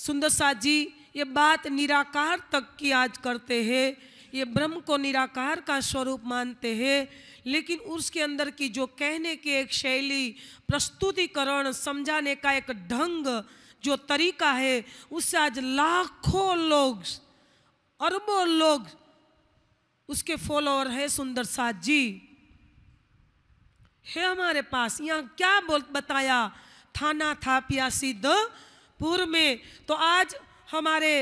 Speaker 1: सुंदर साथ जी ये बात निराकार तक की आज करते हैं ये ब्रह्म को निराकार का स्वरूप मानते हैं लेकिन उसके अंदर की जो कहने की एक शैली प्रस्तुतिकरण समझाने का एक ढंग जो तरीका है उससे आज लाखों लोग अरबों लोग उसके फॉलोअर है सुंदर साथ जी है हमारे पास यहाँ क्या बोल बताया थाना था पियासी दपुर में तो आज हमारे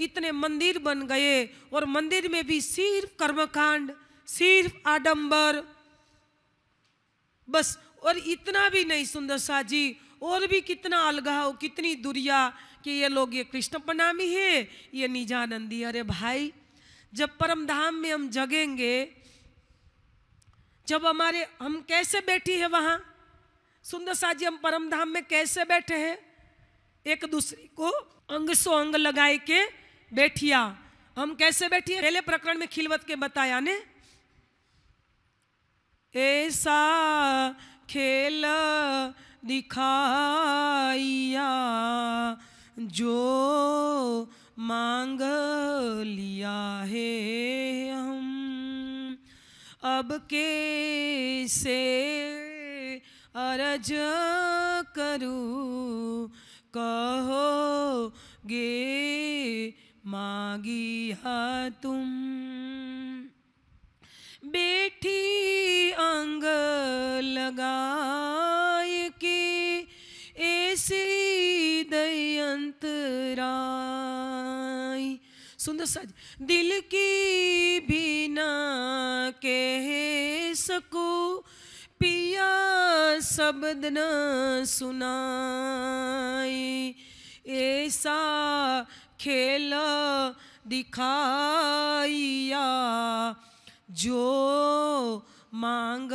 Speaker 1: इतने मंदिर बन गए और मंदिर में भी सिर्फ कर्मकांड सिर्फ आडंबर बस और इतना भी नहीं सुंदर शाह जी और भी कितना अलगाव कितनी दुरिया कि ये लोग ये कृष्ण प्रणामी है ये निजानंदी अरे भाई जब परम धाम में हम जगेंगे जब हमारे हम कैसे बैठी है वहां सुंदर शाह जी हम परम धाम में कैसे बैठे हैं एक दूसरे को अंग सो अंग लगाए के बैठिया हम कैसे बैठिए पहले प्रकरण में खिलवत के बताया ने ऐसा खेल दिखाइया जो मांग लिया है हम अब के से अरज करूँ कहो गे मांगी हा तुम बेठी अंग लगाए के ऐसी दयंतराय सुंदर सज दिल की भी ना कह सको पिया शब्द न सुनाई ऐसा खेल दिखाइया जो मांग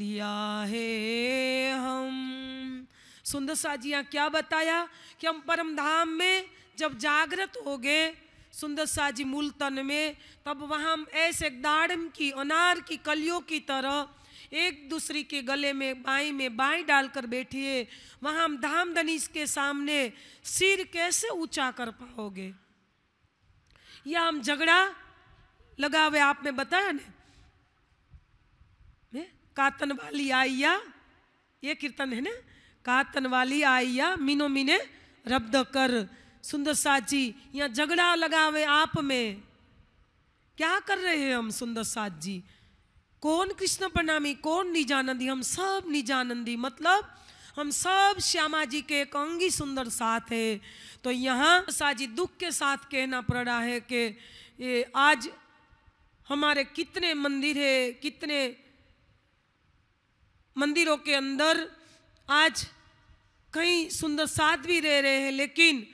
Speaker 1: लिया है हम सुंदर साजिया क्या बताया कि हम परम धाम में जब जागृत हो गए सुंदर साजी मूल तन में तब वहाँ हम ऐसे दाड़म की अनार की कलियों की तरह एक दूसरे के गले में बाई में बाई डालकर बैठी है वहां हम धाम धनीश के सामने सिर कैसे ऊंचा कर पाओगे या हम झगड़ा लगा हुए आपने बताया ना ने? कातन वाली आइया ये कीर्तन है ना कातन वाली आइया मीनो मीने रब्द कर सुंदर जी या झगड़ा लगावे आप में क्या कर रहे हैं हम सुंदर साथ जी कौन कृष्ण प्रणामी कौन निजानंदी हम सब निजानंदी मतलब हम सब श्यामा जी के एक अंगी सुंदर साथ है तो यहाँ साजी दुख के साथ कहना पड़ रहा है कि ये आज हमारे कितने मंदिर है कितने मंदिरों के अंदर आज कई सुंदर साथ भी रह रहे हैं लेकिन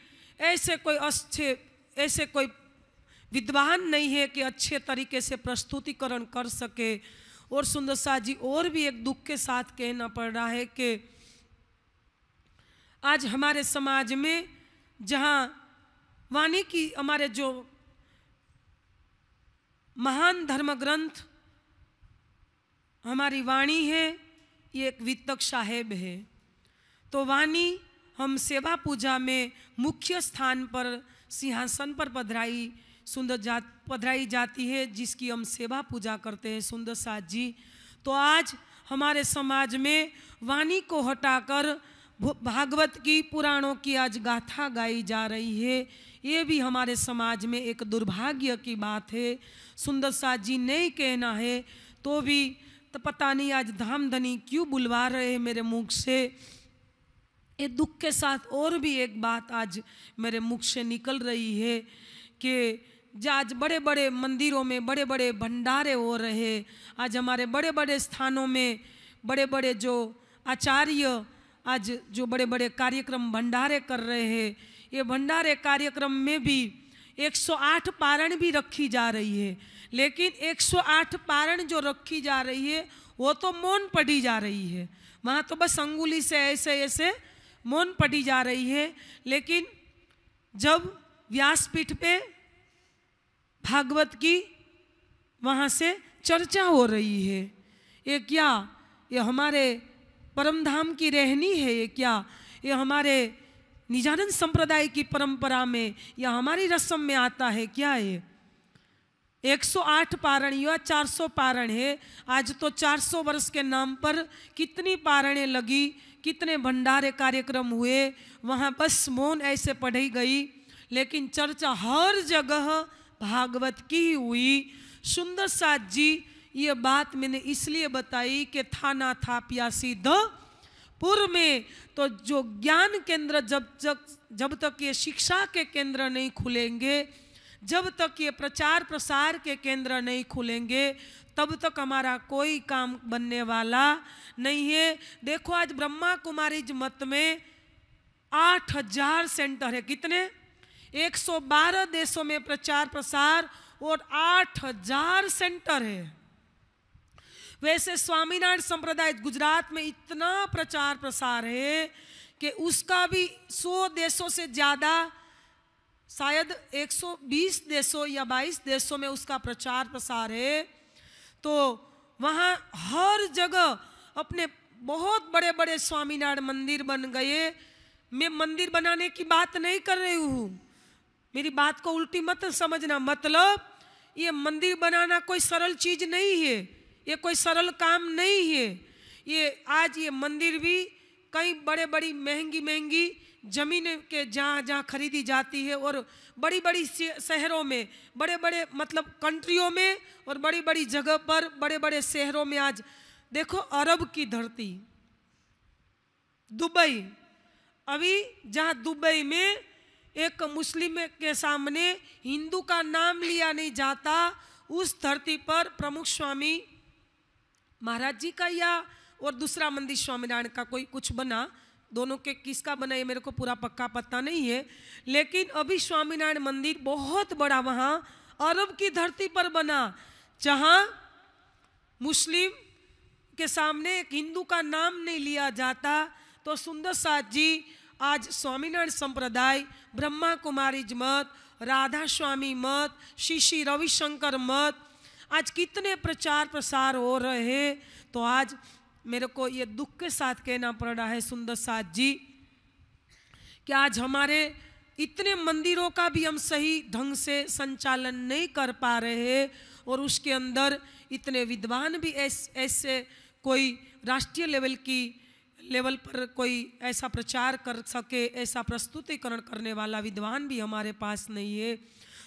Speaker 1: ऐसे कोई अच्छे ऐसे कोई विद्वान नहीं है कि अच्छे तरीके से प्रस्तुतिकरण कर सके और सुंदर शाह जी और भी एक दुख के साथ कहना पड़ रहा है कि आज हमारे समाज में जहाँ वाणी की हमारे जो महान धर्म ग्रंथ हमारी वाणी है ये एक वित्तक साहेब है तो वाणी हम सेवा पूजा में मुख्य स्थान पर सिंहासन पर पधराई सुंदर जात पधराई जाती है जिसकी हम सेवा पूजा करते हैं सुंदर सात जी तो आज हमारे समाज में वाणी को हटाकर भागवत की पुराणों की आज गाथा गाई जा रही है ये भी हमारे समाज में एक दुर्भाग्य की बात है सुंदर सात जी नहीं कहना है तो भी तो पता नहीं आज धाम धनी क्यों बुलवा रहे हैं मेरे मुख से ये दुख के साथ और भी एक बात आज मेरे मुख से निकल रही है कि आज बड़े बड़े मंदिरों में बड़े बड़े भंडारे हो रहे आज हमारे बड़े बड़े स्थानों में बड़े बड़े जो आचार्य आज जो बड़े बड़े कार्यक्रम भंडारे कर रहे हैं ये भंडारे कार्यक्रम में भी 108 पारण भी रखी जा रही है लेकिन 108 पारण जो रखी जा रही है वो तो मौन पढ़ी जा रही है वहाँ तो बस अंगुली से ऐसे ऐसे मौन पढ़ी जा रही है लेकिन जब व्यासपीठ पे भागवत की वहाँ से चर्चा हो रही है ये क्या ये हमारे परमधाम की रहनी है ये क्या ये हमारे निजानंद संप्रदाय की परंपरा में या हमारी रस्म में आता है क्या ये 108 पारण या 400 पारण है आज तो 400 वर्ष के नाम पर कितनी पारणें लगी कितने भंडारे कार्यक्रम हुए वहाँ बस मौन ऐसे पढ़ी गई लेकिन चर्चा हर जगह भागवत की हुई सुंदर साथ जी ये बात मैंने इसलिए बताई कि थाना था प्यासी द पुर में तो जो ज्ञान केंद्र जब जब जब तक ये शिक्षा के केंद्र नहीं खुलेंगे जब तक ये प्रचार प्रसार के केंद्र नहीं खुलेंगे तब तक हमारा कोई काम बनने वाला नहीं है देखो आज ब्रह्मा कुमारी मत में आठ हजार सेंटर है कितने 112 देशों में प्रचार प्रसार और 8000 सेंटर है वैसे स्वामीनारायण संप्रदाय गुजरात में इतना प्रचार प्रसार है कि उसका भी 100 देशों से ज़्यादा शायद 120 देशों या 22 देशों में उसका प्रचार प्रसार है तो वहाँ हर जगह अपने बहुत बड़े बड़े स्वामीनारायण मंदिर बन गए मैं मंदिर बनाने की बात नहीं कर रही हूँ मेरी बात को उल्टी मत समझना मतलब ये मंदिर बनाना कोई सरल चीज़ नहीं है ये कोई सरल काम नहीं है ये आज ये मंदिर भी कई बड़े बड़ी महंगी महंगी ज़मीन के जहाँ जहाँ खरीदी जाती है और बड़ी बड़ी शहरों में बड़े बड़े मतलब कंट्रियों में और बड़ी बड़ी जगह पर बड़े बड़े शहरों में आज देखो अरब की धरती दुबई अभी जहाँ दुबई में एक मुस्लिम के सामने हिंदू का नाम लिया नहीं जाता उस धरती पर प्रमुख स्वामी महाराज जी का या और दूसरा मंदिर स्वामीनारायण का कोई कुछ बना दोनों के किसका बना ये मेरे को पूरा पक्का पता नहीं है लेकिन अभी स्वामीनारायण मंदिर बहुत बड़ा वहाँ अरब की धरती पर बना जहाँ मुस्लिम के सामने एक हिंदू का नाम नहीं लिया जाता तो सुंदर साथ जी आज स्वामीनारायण संप्रदाय ब्रह्मा कुमारी मत राधा स्वामी मत शिशि रविशंकर मत आज कितने प्रचार प्रसार हो रहे हैं तो आज मेरे को ये दुख के साथ कहना पड़ रहा है सुंदर साथ जी कि आज हमारे इतने मंदिरों का भी हम सही ढंग से संचालन नहीं कर पा रहे हैं और उसके अंदर इतने विद्वान भी ऐसे एस, कोई राष्ट्रीय लेवल की लेवल पर कोई ऐसा प्रचार कर सके ऐसा प्रस्तुतिकरण करने वाला विद्वान भी हमारे पास नहीं है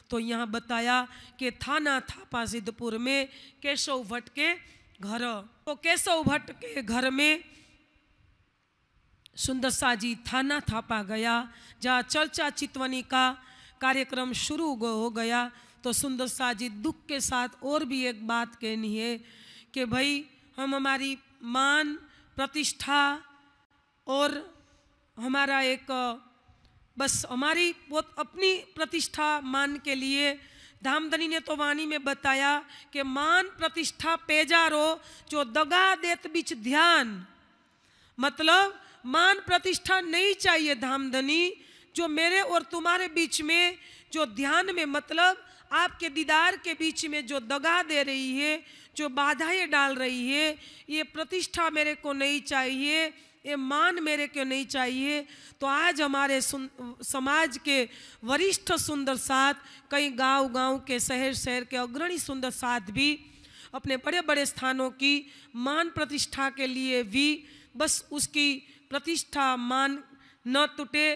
Speaker 1: तो यहाँ बताया कि थाना थापा सिद्धपुर में केशव भट्ट के घर तो केशव भट्ट के घर में सुंदर जी थाना थापा गया जहाँ चर्चा चितवनी का कार्यक्रम शुरू हो गया तो सुंदर सा जी दुख के साथ और भी एक बात कहनी है कि भाई हम हमारी मान प्रतिष्ठा और हमारा एक बस हमारी बहुत अपनी प्रतिष्ठा मान के लिए धामधनी ने तो वाणी में बताया कि मान प्रतिष्ठा पेजारो जो दगा देत बीच ध्यान मतलब मान प्रतिष्ठा नहीं चाहिए धामधनी जो मेरे और तुम्हारे बीच में जो ध्यान में मतलब आपके दीदार के बीच में जो दगा दे रही है जो बाधाएं डाल रही है ये प्रतिष्ठा मेरे को नहीं चाहिए मान मेरे क्यों नहीं चाहिए तो आज हमारे समाज के वरिष्ठ सुंदर साथ कई गांव गांव के शहर शहर के अग्रणी सुंदर साथ भी अपने बड़े बड़े स्थानों की मान प्रतिष्ठा के लिए भी बस उसकी प्रतिष्ठा मान न टूटे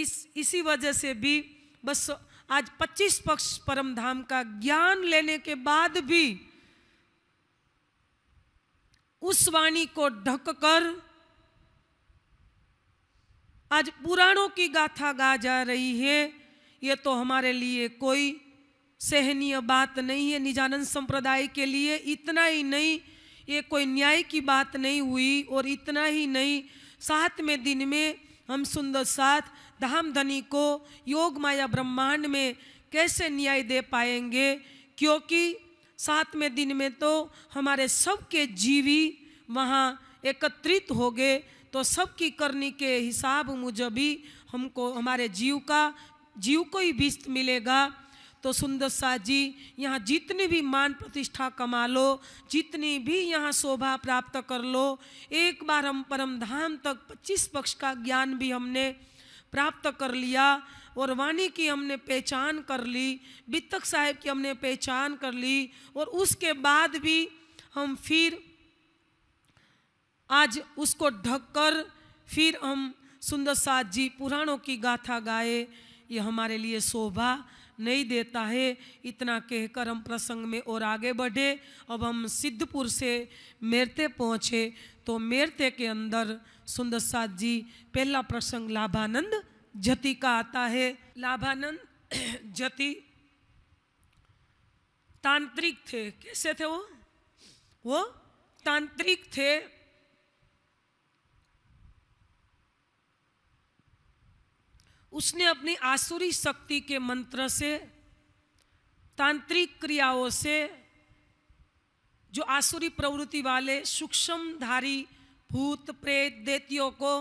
Speaker 1: इस इसी वजह से भी बस आज 25 पक्ष परम धाम का ज्ञान लेने के बाद भी उस वाणी को ढककर आज पुराणों की गाथा गा जा रही है ये तो हमारे लिए कोई सहनीय बात नहीं है निजानंद संप्रदाय के लिए इतना ही नहीं ये कोई न्याय की बात नहीं हुई और इतना ही नहीं सातवें दिन में हम सुंदर साथ धाम धनी को योग माया ब्रह्मांड में कैसे न्याय दे पाएंगे क्योंकि सातवें दिन में तो हमारे सबके जीवी वहाँ एकत्रित हो गए तो सबकी करनी के हिसाब मुझे भी हमको हमारे जीव का जीव को ही विस्त मिलेगा तो सुंदर शाह जी यहाँ जितनी भी मान प्रतिष्ठा कमा लो जितनी भी यहाँ शोभा प्राप्त कर लो एक बार हम परम धाम तक 25 पक्ष का ज्ञान भी हमने प्राप्त कर लिया और वाणी की हमने पहचान कर ली वित्तक साहेब की हमने पहचान कर ली और उसके बाद भी हम फिर आज उसको ढककर फिर हम सुंदर साथ जी पुराणों की गाथा गाए ये हमारे लिए शोभा नहीं देता है इतना कहकर हम प्रसंग में और आगे बढ़े अब हम सिद्धपुर से मेरते पहुँचे तो मेरते के अंदर सुंदर साथ जी पहला प्रसंग लाभानंद जति का आता है लाभानंद जति तांत्रिक थे कैसे थे वो वो तांत्रिक थे उसने अपनी आसुरी शक्ति के मंत्र से तांत्रिक क्रियाओं से जो आसुरी प्रवृत्ति वाले सूक्ष्मधारी भूत प्रेत देतियों को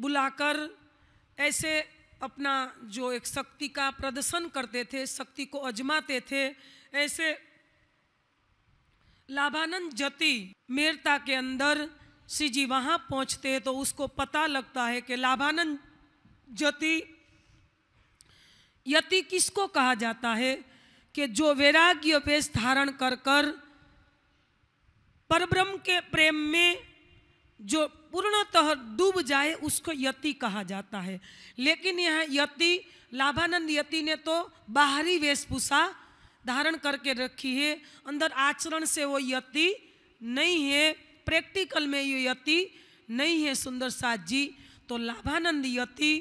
Speaker 1: बुलाकर ऐसे अपना जो एक शक्ति का प्रदर्शन करते थे शक्ति को अजमाते थे ऐसे लाभानंद जति मेरता के अंदर श्री जी वहाँ पहुँचते तो उसको पता लगता है कि लाभानंद यति यति किसको कहा जाता है कि जो वैराग्य वेश धारण कर कर परब्रह्म के प्रेम में जो पूर्णतः डूब जाए उसको यति कहा जाता है लेकिन यह यति लाभानंद यति ने तो बाहरी वेशभूषा धारण करके रखी है अंदर आचरण से वो यति नहीं है प्रैक्टिकल में ये यति नहीं है सुंदर साथ जी तो लाभानंद यति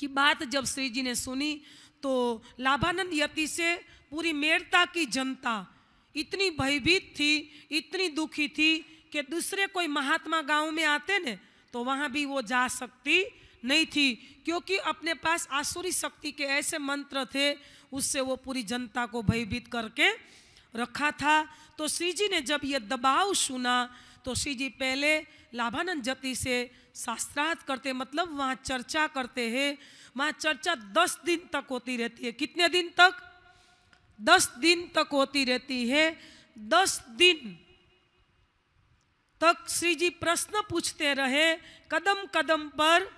Speaker 1: की बात जब श्री जी ने सुनी तो लाभानंद यति से पूरी मेरता की जनता इतनी भयभीत थी इतनी दुखी थी कि दूसरे कोई महात्मा गांव में आते ने तो वहाँ भी वो जा सकती नहीं थी क्योंकि अपने पास आसुरी शक्ति के ऐसे मंत्र थे उससे वो पूरी जनता को भयभीत करके रखा था तो श्री जी ने जब ये दबाव सुना तो श्री जी पहले लाभानंद जति से शास्त्रार्थ करते मतलब वहाँ चर्चा करते हैं वहाँ चर्चा दस दिन तक होती रहती है कितने दिन तक दस दिन तक होती रहती है दस दिन तक श्री जी प्रश्न पूछते रहे कदम कदम पर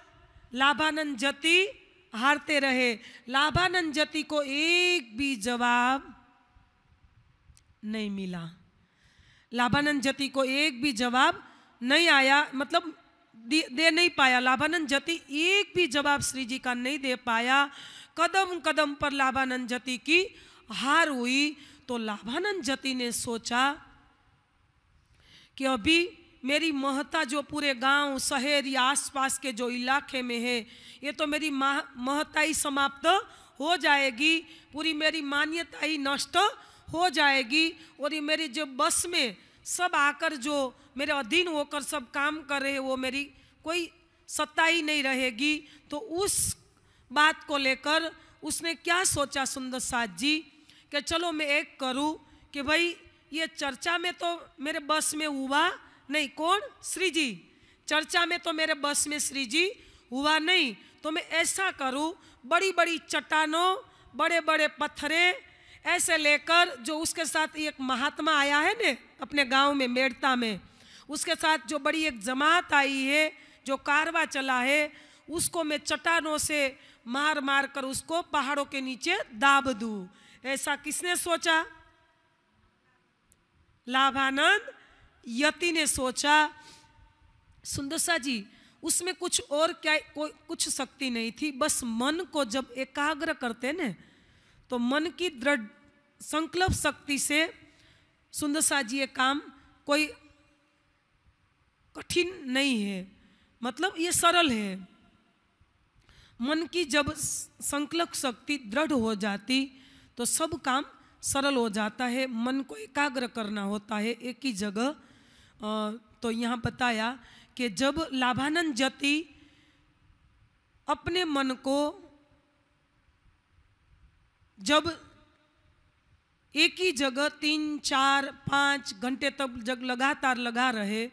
Speaker 1: लाभानंद जति हारते रहे लाभानंद जति को एक भी जवाब नहीं मिला लाभानंद जति को एक भी जवाब नहीं आया मतलब दे नहीं पाया लाभानंद जति एक भी जवाब श्री जी का नहीं दे पाया कदम कदम पर लाभानंद जति की हार हुई तो लाभानंद जति ने सोचा कि अभी मेरी महता जो पूरे गांव शहर या आसपास के जो इलाके में है ये तो मेरी महता ही समाप्त हो जाएगी पूरी मेरी मान्यता ही नष्ट हो जाएगी और ये मेरी जो बस में सब आकर जो मेरे अधीन होकर सब काम कर रहे वो मेरी कोई सत्ता ही नहीं रहेगी तो उस बात को लेकर उसने क्या सोचा सुंदर साथ जी कि चलो मैं एक करूं कि भाई ये चर्चा में तो मेरे बस में हुआ नहीं कौन श्री जी चर्चा में तो मेरे बस में श्री जी हुआ नहीं तो मैं ऐसा करूं बड़ी बड़ी चट्टानों बड़े बड़े पत्थरे ऐसे लेकर जो उसके साथ एक महात्मा आया है ने अपने गांव में मेड़ता में उसके साथ जो बड़ी एक जमात आई है जो कारवा चला है उसको मैं चट्टानों से मार मार कर उसको पहाड़ों के नीचे दाब दू ऐसा किसने सोचा लाभानंद यति ने सोचा सुंदरसा जी उसमें कुछ और क्या कोई कुछ शक्ति नहीं थी बस मन को जब एकाग्र करते न तो मन की दृढ़ संकल्प शक्ति से सुंदरसा जी ये काम कोई कठिन नहीं है मतलब ये सरल है मन की जब संकल्प शक्ति दृढ़ हो जाती तो सब काम सरल हो जाता है मन को एकाग्र करना होता है एक ही जगह तो यहाँ बताया कि जब लाभानंद जति अपने मन को जब एक ही जगह तीन चार पाँच घंटे तक जग लगातार लगा रहे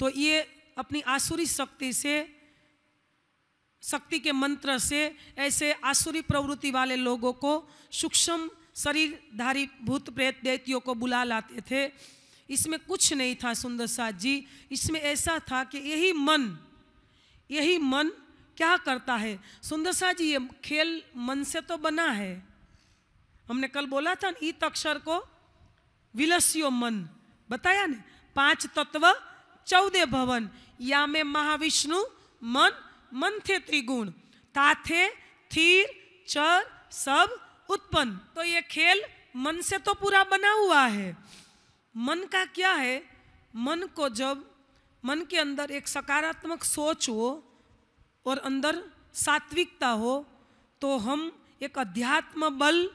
Speaker 1: तो ये अपनी आसुरी शक्ति से शक्ति के मंत्र से ऐसे आसुरी प्रवृत्ति वाले लोगों को सूक्ष्म शरीरधारी भूत प्रेत देतियों को बुला लाते थे इसमें कुछ नहीं था सुंदर साथ जी इसमें ऐसा था कि यही मन यही मन क्या करता है सुंदर साह जी ये खेल मन से तो बना है हमने कल बोला था ईत अक्षर को विलस्यो मन बताया ना पांच तत्व या ભવન महाविष्णु मन मन थे त्रिगुण ताथे थीर चर सब उत्पन्न तो ये खेल मन से तो पूरा बना हुआ है मन का क्या है मन को जब मन के अंदर एक सकारात्मक सोच हो और अंदर सात्विकता हो तो हम एक अध्यात्म बल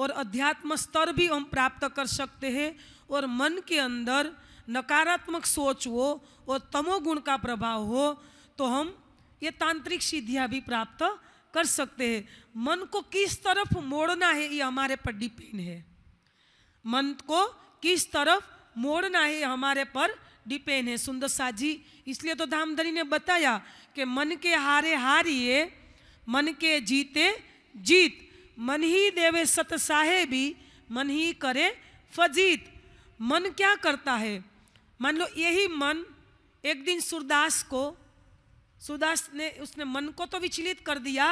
Speaker 1: और अध्यात्म स्तर भी हम प्राप्त कर सकते हैं और मन के अंदर नकारात्मक सोच हो और तमोगुण का प्रभाव हो तो हम ये तांत्रिक सिद्धियाँ भी प्राप्त कर सकते हैं मन को किस तरफ मोड़ना है ये हमारे पर डिपेंड है मन को किस तरफ मोड़ना है हमारे पर डिपेंड है सुंदर साजी इसलिए तो धामधरी ने बताया कि मन के हारे हारिए मन के जीते जीत मन ही देवे सत साहेबी मन ही करे फजीत मन क्या करता है मान लो यही मन एक दिन सूरदास को सूरदास ने उसने मन को तो विचलित कर दिया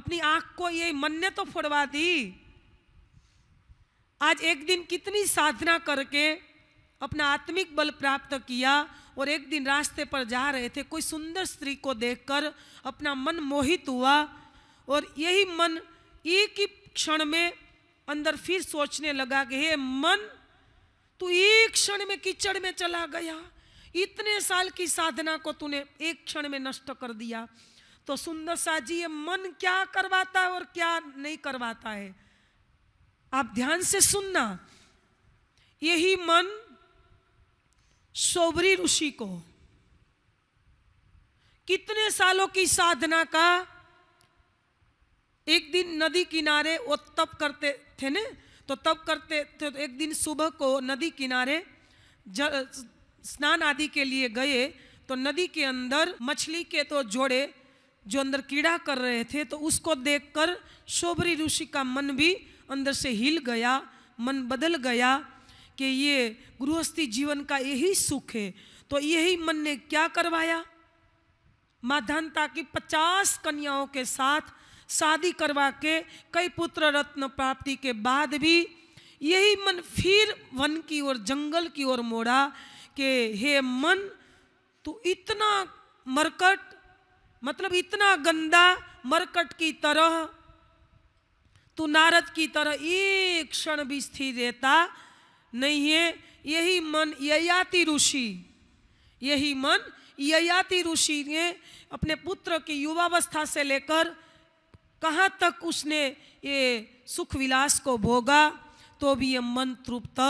Speaker 1: अपनी आंख को ये मन ने तो फोड़वा दी आज एक दिन कितनी साधना करके अपना आत्मिक बल प्राप्त किया और एक दिन रास्ते पर जा रहे थे कोई सुंदर स्त्री को देखकर अपना मन मोहित हुआ और यही मन एक ही क्षण में अंदर फिर सोचने लगा कि हे मन तू एक क्षण में कीचड़ में चला गया इतने साल की साधना को तूने एक क्षण में नष्ट कर दिया तो सुंदर साजी ये मन क्या करवाता है और क्या नहीं करवाता है आप ध्यान से सुनना यही मन सोबरी ऋषि को कितने सालों की साधना का एक दिन नदी किनारे वो तप करते थे ना तो तब करते तो एक दिन सुबह को नदी किनारे स्नान आदि के लिए गए तो नदी के अंदर मछली के तो जोड़े जो अंदर कीड़ा कर रहे थे तो उसको देखकर शोभरी ऋषि का मन भी अंदर से हिल गया मन बदल गया कि ये गृहस्थी जीवन का यही सुख है तो यही मन ने क्या करवाया माधनता की पचास कन्याओं के साथ शादी करवा के कई पुत्र रत्न प्राप्ति के बाद भी यही मन फिर वन की ओर जंगल की ओर मोड़ा कि हे मन तू इतना मरकट मतलब इतना गंदा मरकट की तरह तू नारद की तरह एक क्षण भी स्थिर रहता नहीं है यही मन ययाति ऋषि यही मन ययाति ऋषि ने अपने पुत्र की युवावस्था से लेकर कहाँ तक उसने ये सुख विलास को भोगा तो भी ये मन तृप्त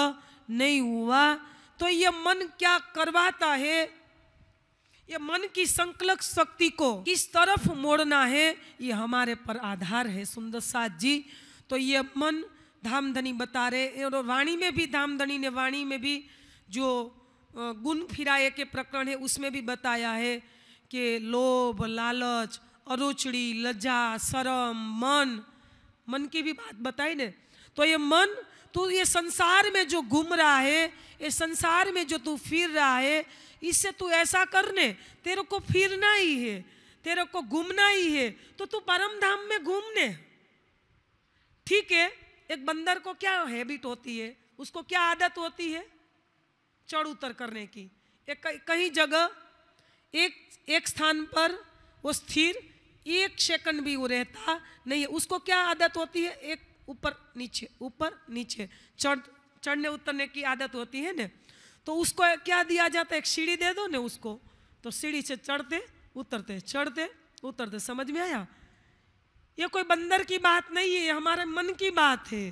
Speaker 1: नहीं हुआ तो ये मन क्या करवाता है ये मन की संकल्प शक्ति को किस तरफ मोड़ना है ये हमारे पर आधार है सुंदर साथ जी तो ये मन धामधनी बता रहे और वाणी में भी धामधनी ने वाणी में भी जो गुण फिराए के प्रकरण है उसमें भी बताया है कि लोभ लालच अरुचड़ी लज्जा शरम मन मन की भी बात बताई ने तो ये मन तू ये संसार में जो घूम रहा है ये संसार में जो तू फिर रहा है इससे तू ऐसा करने तेरे को फिरना ही है तेरे को घूमना ही है तो तू परम धाम में घूमने ठीक है एक बंदर को क्या हैबिट होती है उसको क्या आदत होती है चढ़ उतर करने की एक कहीं जगह एक एक स्थान पर वो स्थिर एक सेकंड भी वो रहता नहीं है उसको क्या आदत होती है एक ऊपर नीचे ऊपर नीचे चढ़ चढ़ने उतरने की आदत होती है ना तो उसको क्या दिया जाता है एक सीढ़ी दे दो ना उसको तो सीढ़ी से चढ़ते उतरते चढ़ते उतरते समझ में आया ये कोई बंदर की बात नहीं है हमारे मन की बात है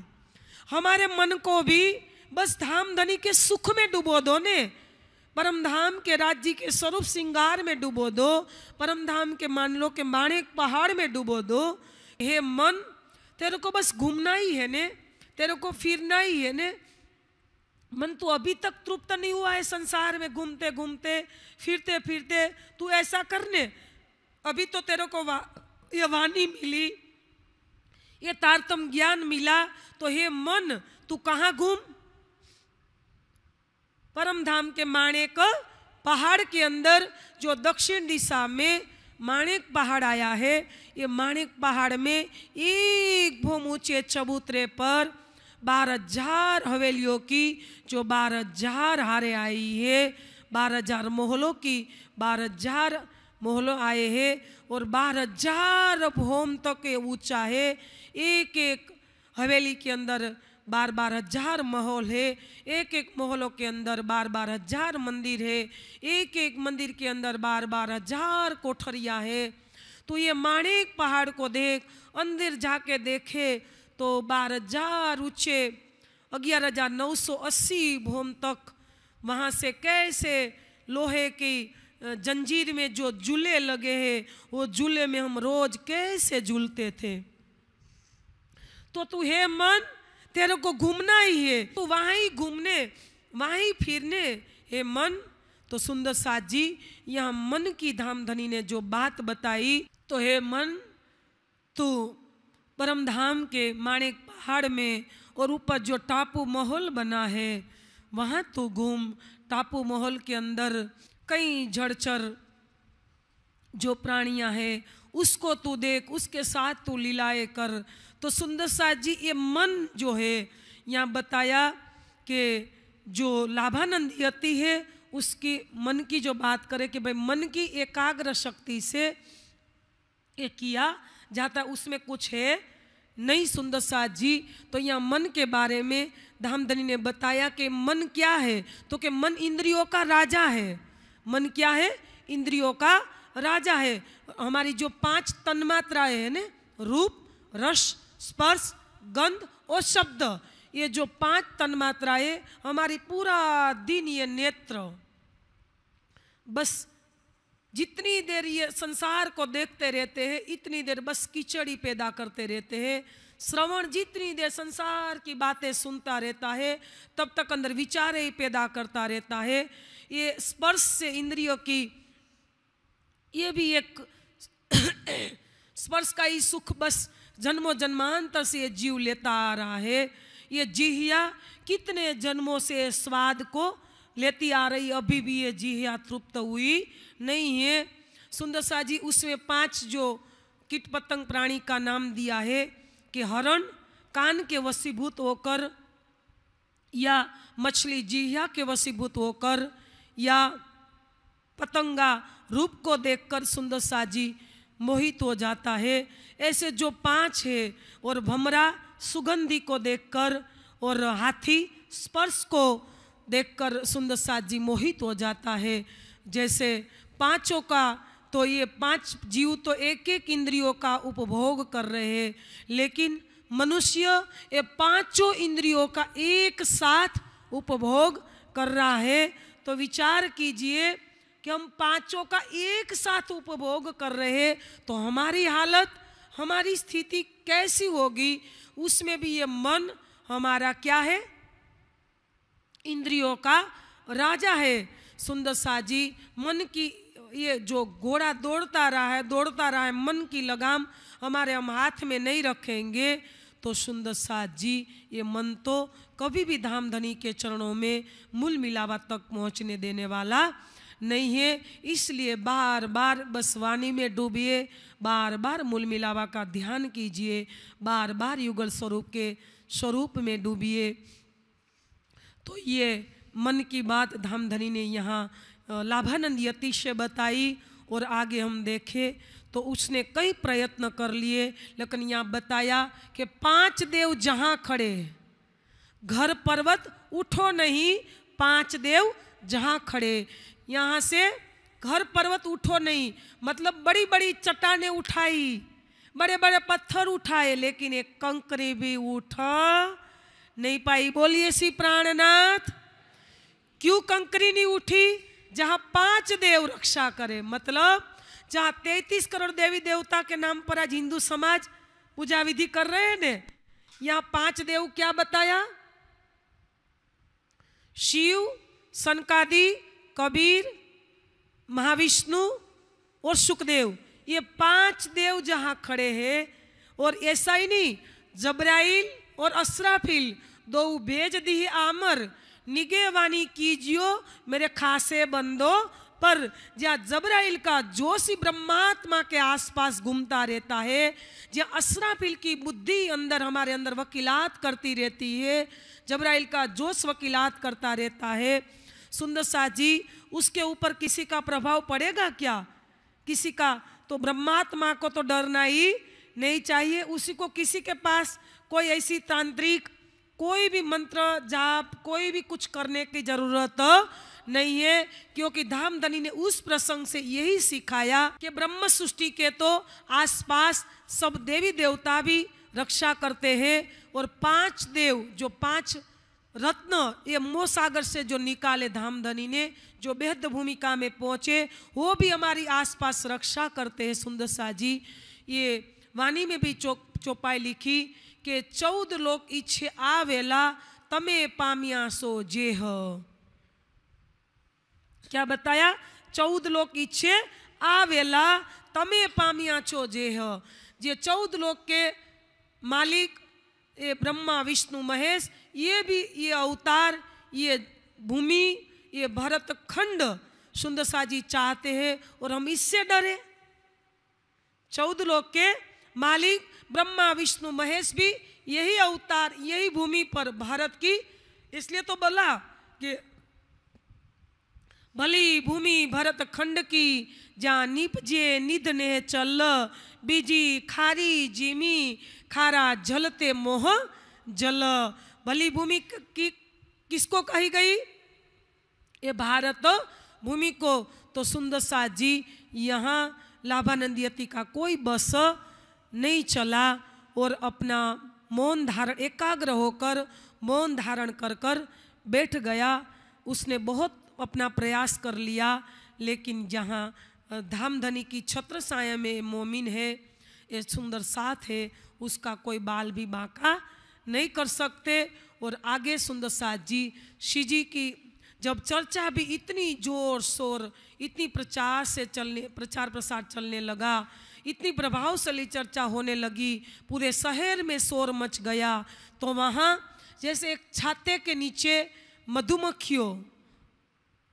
Speaker 1: हमारे मन को भी बस धाम धनी के सुख में डुबो दो ने परमधाम के राज्य के स्वरूप श्रृंगार में डूबो दो परमधाम के मानलो के माणे पहाड़ में डूबो दो हे मन तेरे को बस घूमना ही है ने तेरे को फिरना ही है ने मन तू अभी तक तृप्त नहीं हुआ है संसार में घूमते घूमते फिरते फिरते तू ऐसा करने अभी तो तेरे को वा, ये वाणी मिली ये तारतम ज्ञान मिला तो हे मन तू कहाँ घूम परम धाम के माणिक पहाड़ के अंदर जो दक्षिण दिशा में माणिक पहाड़ आया है ये माणिक पहाड़ में एक भूम ऊंचे चबूतरे पर बारह हजार हवेलियों की जो बारह हजार हारे आई है बारह हजार मोहलों की बारह हजार मोहलों आए हैं और बारह हजार होम तक ऊंचा है एक एक हवेली के अंदर बार बार हजार महल है एक एक महलों के अंदर बार बार हजार मंदिर है एक एक मंदिर के अंदर बार बार हजार कोठरिया है तो ये माणिक पहाड़ को देख अंदर जाके देखे तो बारह हजार ऊँचे अग्यारह हजार नौ सौ अस्सी भोम तक वहाँ से कैसे लोहे की जंजीर में जो झूले लगे हैं वो झूले में हम रोज कैसे झूलते थे तो तू हे मन तेरे को घूमना ही है तो वहाँ ही घूमने वहाँ ही फिरने हे मन तो सुंदर साथ जी यहाँ मन की धाम धनी ने जो बात बताई तो हे मन तू परम धाम के माणिक पहाड़ में और ऊपर जो टापू माहौल बना है वहाँ तू घूम टापू माहौल के अंदर कई जड़चर जो प्राणियाँ हैं उसको तू देख उसके साथ तू लीलाए कर तो सुंदर साहद जी ये मन जो है यहाँ बताया कि जो लाभानंद यति है उसकी मन की जो बात करें कि भाई मन की एकाग्र शक्ति से ये किया जाता उसमें कुछ है नहीं सुंदर साहद जी तो यहाँ मन के बारे में धामधनी ने बताया कि मन क्या है तो कि मन इंद्रियों का राजा है मन क्या है इंद्रियों का राजा है हमारी जो पांच तन्मात्राएं हैं ना रूप रस स्पर्श गंध और शब्द ये जो पांच तन्मात्राएं हमारी पूरा दिन ये नेत्र बस जितनी देर ये संसार को देखते रहते हैं इतनी देर बस कीचड़ी पैदा करते रहते हैं श्रवण जितनी देर संसार की बातें सुनता रहता है तब तक अंदर विचार ही पैदा करता रहता है ये स्पर्श से इंद्रियों की ये भी एक स्पर्श का ही सुख बस जन्मों जन्मांतर से जीव लेता आ रहा है ये जिहिया कितने जन्मों से स्वाद को लेती आ रही अभी भी ये जिहिया तृप्त हुई नहीं है सुंदर शाह जी उसमें पांच जो कीट पतंग प्राणी का नाम दिया है कि हरण कान के वसीभूत होकर या मछली जिहिया के वसीभूत होकर या पतंगा रूप को देखकर सुंदर साजी मोहित हो जाता है ऐसे जो पांच है और भमरा सुगंधी को देखकर और हाथी स्पर्श को देखकर सुंदर साजी मोहित हो जाता है जैसे पांचों का तो ये पांच जीव तो एक एक इंद्रियों का उपभोग कर रहे हैं लेकिन मनुष्य ये पांचों इंद्रियों का एक साथ उपभोग कर रहा है तो विचार कीजिए कि हम पांचों का एक साथ उपभोग कर रहे तो हमारी हालत हमारी स्थिति कैसी होगी उसमें भी ये मन हमारा क्या है इंद्रियों का राजा है सुंदर साजी मन की ये जो घोड़ा दौड़ता रहा है दौड़ता रहा है मन की लगाम हमारे हम हाथ में नहीं रखेंगे तो सुंदर साथ जी ये मन तो कभी भी धाम धनी के चरणों में मूल मिलावा तक पहुंचने देने वाला नहीं है इसलिए बार बार बसवानी में डूबिए बार बार मूल मिलावा का ध्यान कीजिए बार बार युगल स्वरूप के स्वरूप में डूबिए तो ये मन की बात धामधनी ने यहाँ लाभानंद यति से बताई और आगे हम देखें तो उसने कई प्रयत्न कर लिए लेकिन यहाँ बताया कि पांच देव जहाँ खड़े घर पर्वत उठो नहीं पांच देव जहाँ खड़े यहाँ से घर पर्वत उठो नहीं मतलब बड़ी बड़ी चट्टाने उठाई बड़े बड़े पत्थर उठाए लेकिन एक कंकरी भी उठा नहीं पाई बोलिए श्री प्राणनाथ क्यों कंकरी नहीं उठी जहाँ पांच देव रक्षा करे मतलब जहाँ तैतीस करोड़ देवी देवता के नाम पर आज हिंदू समाज पूजा विधि कर रहे हैं ने यहाँ पांच देव क्या बताया शिव सनकादि कबीर महाविष्णु और सुखदेव ये पांच देव जहाँ खड़े हैं और ऐसा ही नहीं जबराइल और असराफिल दो भेज दी आमर निगे वानी कीजियो मेरे खासे बंदो पर जहाँ जबराइल का जोश ही ब्रह्मात्मा के आसपास घूमता रहता है जहाँ असराफिल की बुद्धि अंदर हमारे अंदर वकीलात करती रहती है जबराइल का जोश वकीलात करता रहता है सुंदर शाह जी उसके ऊपर किसी का प्रभाव पड़ेगा क्या किसी का तो ब्रह्मात्मा को तो डरना ही नहीं चाहिए उसी को किसी के पास कोई ऐसी तांत्रिक कोई भी मंत्र जाप कोई भी कुछ करने की जरूरत नहीं है क्योंकि धामधनी ने उस प्रसंग से यही सिखाया कि ब्रह्म सृष्टि के तो आसपास सब देवी देवता भी रक्षा करते हैं और पांच देव जो पांच रत्न ये मोसागर सागर से जो निकाले धामधनी ने जो बेहद भूमिका में पहुँचे वो भी हमारी आसपास रक्षा करते हैं सुंदर शाह जी ये वाणी में भी चो चौपाई लिखी कि चौद लोक इच्छे आवेला तमे पामिया सो जेह क्या बताया चौदह लोग इच्छे आवेला तमे पामिया चो जे હ जे चौदह लोग के मालिक ये ब्रह्मा विष्णु महेश ये भी ये अवतार ये भूमि ये भरत खंड सुंदरसा जी चाहते हैं और हम इससे डरे चौदह लोग के मालिक ब्रह्मा विष्णु महेश भी यही अवतार यही भूमि पर भारत की इसलिए तो बोला कि भली भूमि भरत खंड की जहाँ निपजे ने चल बीजी खारी जिमी खारा जलते मोह जल भली भूमि की किसको कही गई ये भारत भूमि को तो सुंदर सा जी यहाँ लाभानंदी का कोई बस नहीं चला और अपना मौन धारण एकाग्र होकर मौन धारण कर कर बैठ गया उसने बहुत अपना प्रयास कर लिया लेकिन जहाँ धाम धनी की छत्र साया में मोमिन है ये सुंदर साथ है उसका कोई बाल भी बांका नहीं कर सकते और आगे सुंदर साथ जी जी की जब चर्चा भी इतनी जोर शोर इतनी प्रचार से चलने प्रचार प्रसार चलने लगा इतनी प्रभावशाली चर्चा होने लगी पूरे शहर में शोर मच गया तो वहाँ जैसे एक छाते के नीचे मधुमक्खियों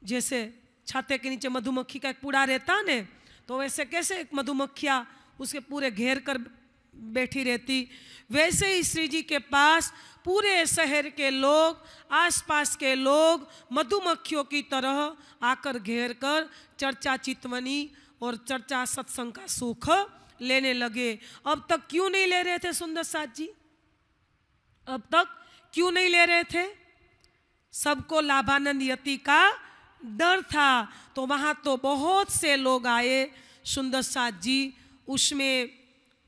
Speaker 1: जैसे छाते के नीचे मधुमक्खी का एक पूड़ा रहता न तो वैसे कैसे एक मधुमक्खिया उसके पूरे घेर कर बैठी रहती वैसे ही श्री जी के पास पूरे शहर के लोग आसपास के लोग मधुमक्खियों की तरह आकर घेर कर चर्चा चितवनी और चर्चा सत्संग का सुख लेने लगे अब तक क्यों नहीं ले रहे थे सुंदर साथ जी अब तक क्यों नहीं ले रहे थे सबको लाभानंद यति का डर था तो वहाँ तो बहुत से लोग आए सुंदर साथ जी उसमें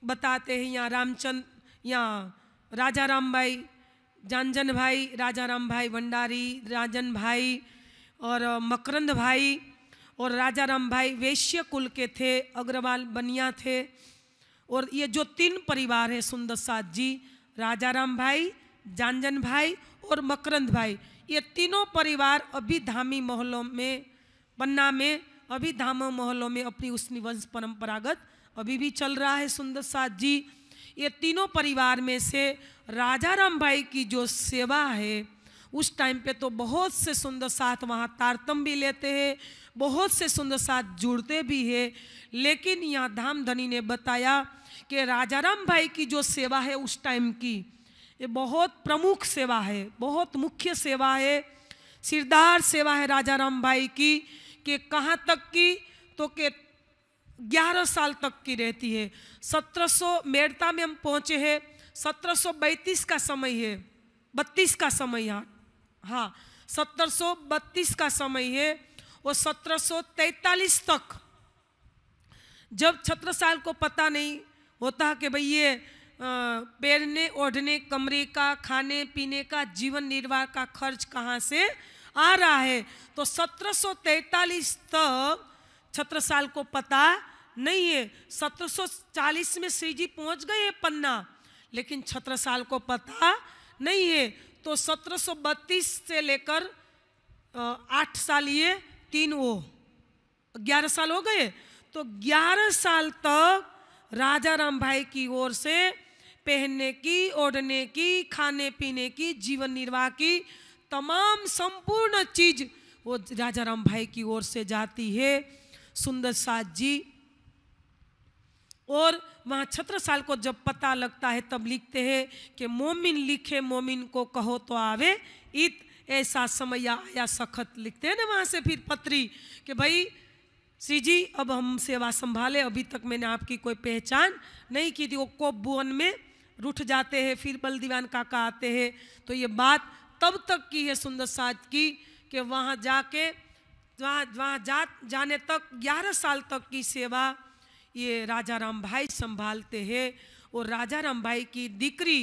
Speaker 1: बताते हैं यहाँ रामचंद यहाँ राजा राम भाई जानजन भाई राजा राम भाई भंडारी राजन भाई और मकरंद भाई और राजा राम भाई वैश्य कुल के थे अग्रवाल बनिया थे और ये जो तीन परिवार है सुंदर साथ जी राजा राम भाई जानजन भाई और मकरंद भाई ये तीनों परिवार अभिधामी मोहल्लों में पन्ना में अभिधामों मोहल्लों में अपनी उस वंश परंपरागत अभी भी चल रहा है सुंदर साथ जी ये तीनों परिवार में से राजा राम भाई की जो सेवा है उस टाइम पे तो बहुत से सुंदर साथ वहाँ तारतम भी लेते हैं बहुत से सुंदर साथ जुड़ते भी है लेकिन यहाँ धाम धनी ने बताया कि राजा राम भाई की जो सेवा है उस टाइम की ये बहुत प्रमुख सेवा है बहुत मुख्य सेवा है सिरदार सेवा है राजा राम भाई की कि कहाँ तक की तो के ग्यारह साल तक की रहती है सत्रह सौ मेड़ता में हम पहुँचे हैं सत्रह सौ बैतीस का समय है बत्तीस का समय यहाँ हाँ सत्रह सौ बत्तीस का समय है वो सत्रह सौ तैतालीस तक जब छत्र साल को पता नहीं होता कि भाई ये पहनने ओढ़ने कमरे का खाने पीने का जीवन निर्वाह का खर्च कहाँ से आ रहा है तो 1743 तक छत्रसाल को पता नहीं है 1740 में श्री जी पहुँच गए हैं पन्ना लेकिन छत्रसाल को पता नहीं है तो 1732 से लेकर आठ साल ये तीन वो ग्यारह साल हो गए तो ग्यारह साल तक राजा राम भाई की ओर से पहनने की ओढ़ने की खाने पीने की जीवन निर्वाह की तमाम संपूर्ण चीज वो राजा राम भाई की ओर से जाती है सुंदर सात जी और वहाँ छत्रसाल को जब पता लगता है तब लिखते हैं कि मोमिन लिखे मोमिन को कहो तो आवे इत ऐसा समय आया सखत लिखते हैं ना वहाँ से फिर पत्री कि भाई श्री जी अब हम सेवा संभाले अभी तक मैंने आपकी कोई पहचान नहीं की थी वो कोप भुवन में रूठ जाते हैं फिर बल दीवान काका आते हैं तो ये बात तब तक की है सुंदर साज की कि वहाँ जाके वहाँ वहाँ जा जाने तक ग्यारह साल तक की सेवा ये राजा राम भाई संभालते हैं और राजा राम भाई की दिक्री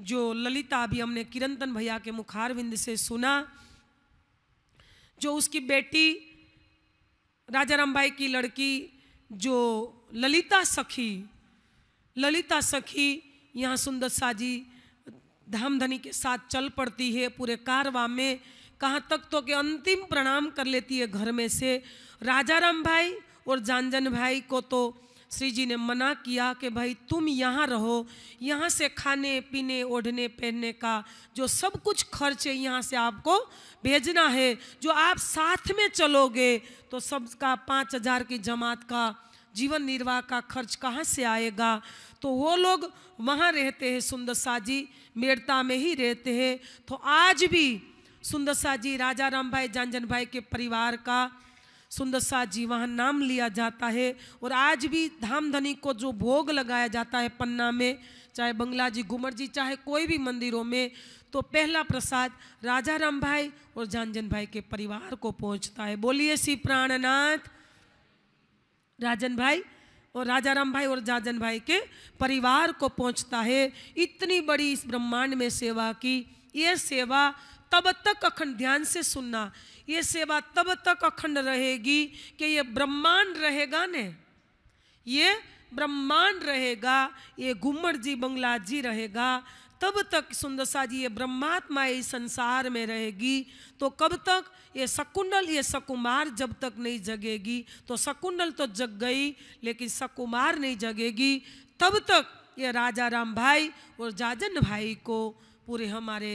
Speaker 1: जो ललिता अभी हमने किरंतन भैया के मुखारविंद से सुना जो उसकी बेटी राजा राम भाई की लड़की जो ललिता सखी ललिता सखी यहाँ सुंदर साजी धामधनी के साथ चल पड़ती है पूरे कारवा में कहाँ तक तो के अंतिम प्रणाम कर लेती है घर में से राजा राम भाई और जानजन भाई को तो श्री जी ने मना किया कि भाई तुम यहाँ रहो यहाँ से खाने पीने ओढ़ने पहनने का जो सब कुछ खर्च है यहाँ से आपको भेजना है जो आप साथ में चलोगे तो सबका पाँच हजार की जमात का जीवन निर्वाह का खर्च कहाँ से आएगा तो वो लोग वहाँ रहते हैं सुंदर साजी मेड़ता में ही रहते हैं तो आज भी सुंदर साजी राजा राम भाई जानजन भाई के परिवार का सुंदर शाह जी वहाँ नाम लिया जाता है और आज भी धाम धनी को जो भोग लगाया जाता है पन्ना में चाहे बंगला जी घूमर जी चाहे कोई भी मंदिरों में तो पहला प्रसाद राजा राम भाई और जानजन भाई के परिवार को पहुँचता है बोलिए श्री प्राणनाथ राजन भाई और राजाराम भाई और जाजन भाई के परिवार को पहुंचता है इतनी बड़ी इस ब्रह्मांड में सेवा की ये सेवा तब तक अखंड ध्यान से सुनना ये सेवा तब तक अखंड रहेगी कि ये ब्रह्मांड रहेगा ने ये ब्रह्मांड रहेगा ये घुमड़ जी बंगला जी रहेगा तब तक सुंदरसा जी ये ब्रह्मात्मा इस संसार में रहेगी तो कब तक ये सकुंडल ये सकुमार जब तक नहीं जगेगी तो सकुंडल तो जग गई लेकिन सकुमार नहीं जगेगी तब तक ये राजा राम भाई और जाजन भाई को पूरे हमारे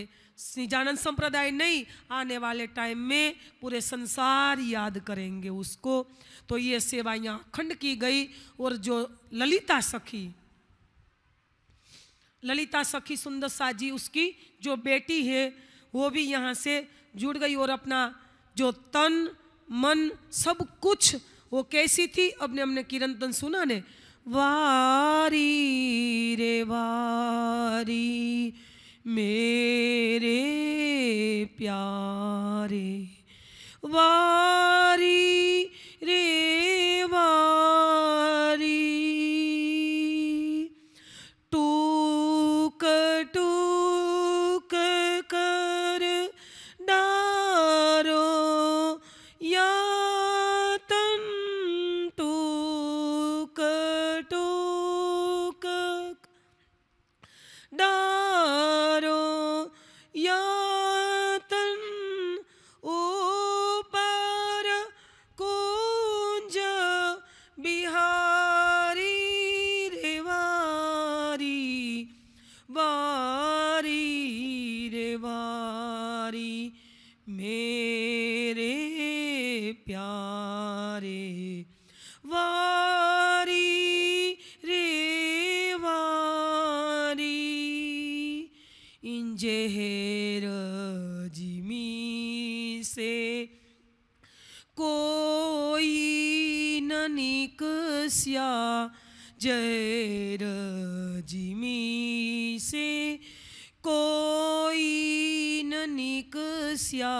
Speaker 1: निजानंद संप्रदाय नहीं आने वाले टाइम में पूरे संसार याद करेंगे उसको तो ये सेवाइयाँ अखंड की गई और जो ललिता सखी ललिता सखी सुंदर शाह जी उसकी जो बेटी है वो भी यहाँ से जुड़ गई और अपना जो तन मन सब कुछ वो कैसी थी अपने हमने किरण तन सुना ने वारी रे वारी मेरे प्यारे वारी रे वारी जय रजमी से कोई न निकस्या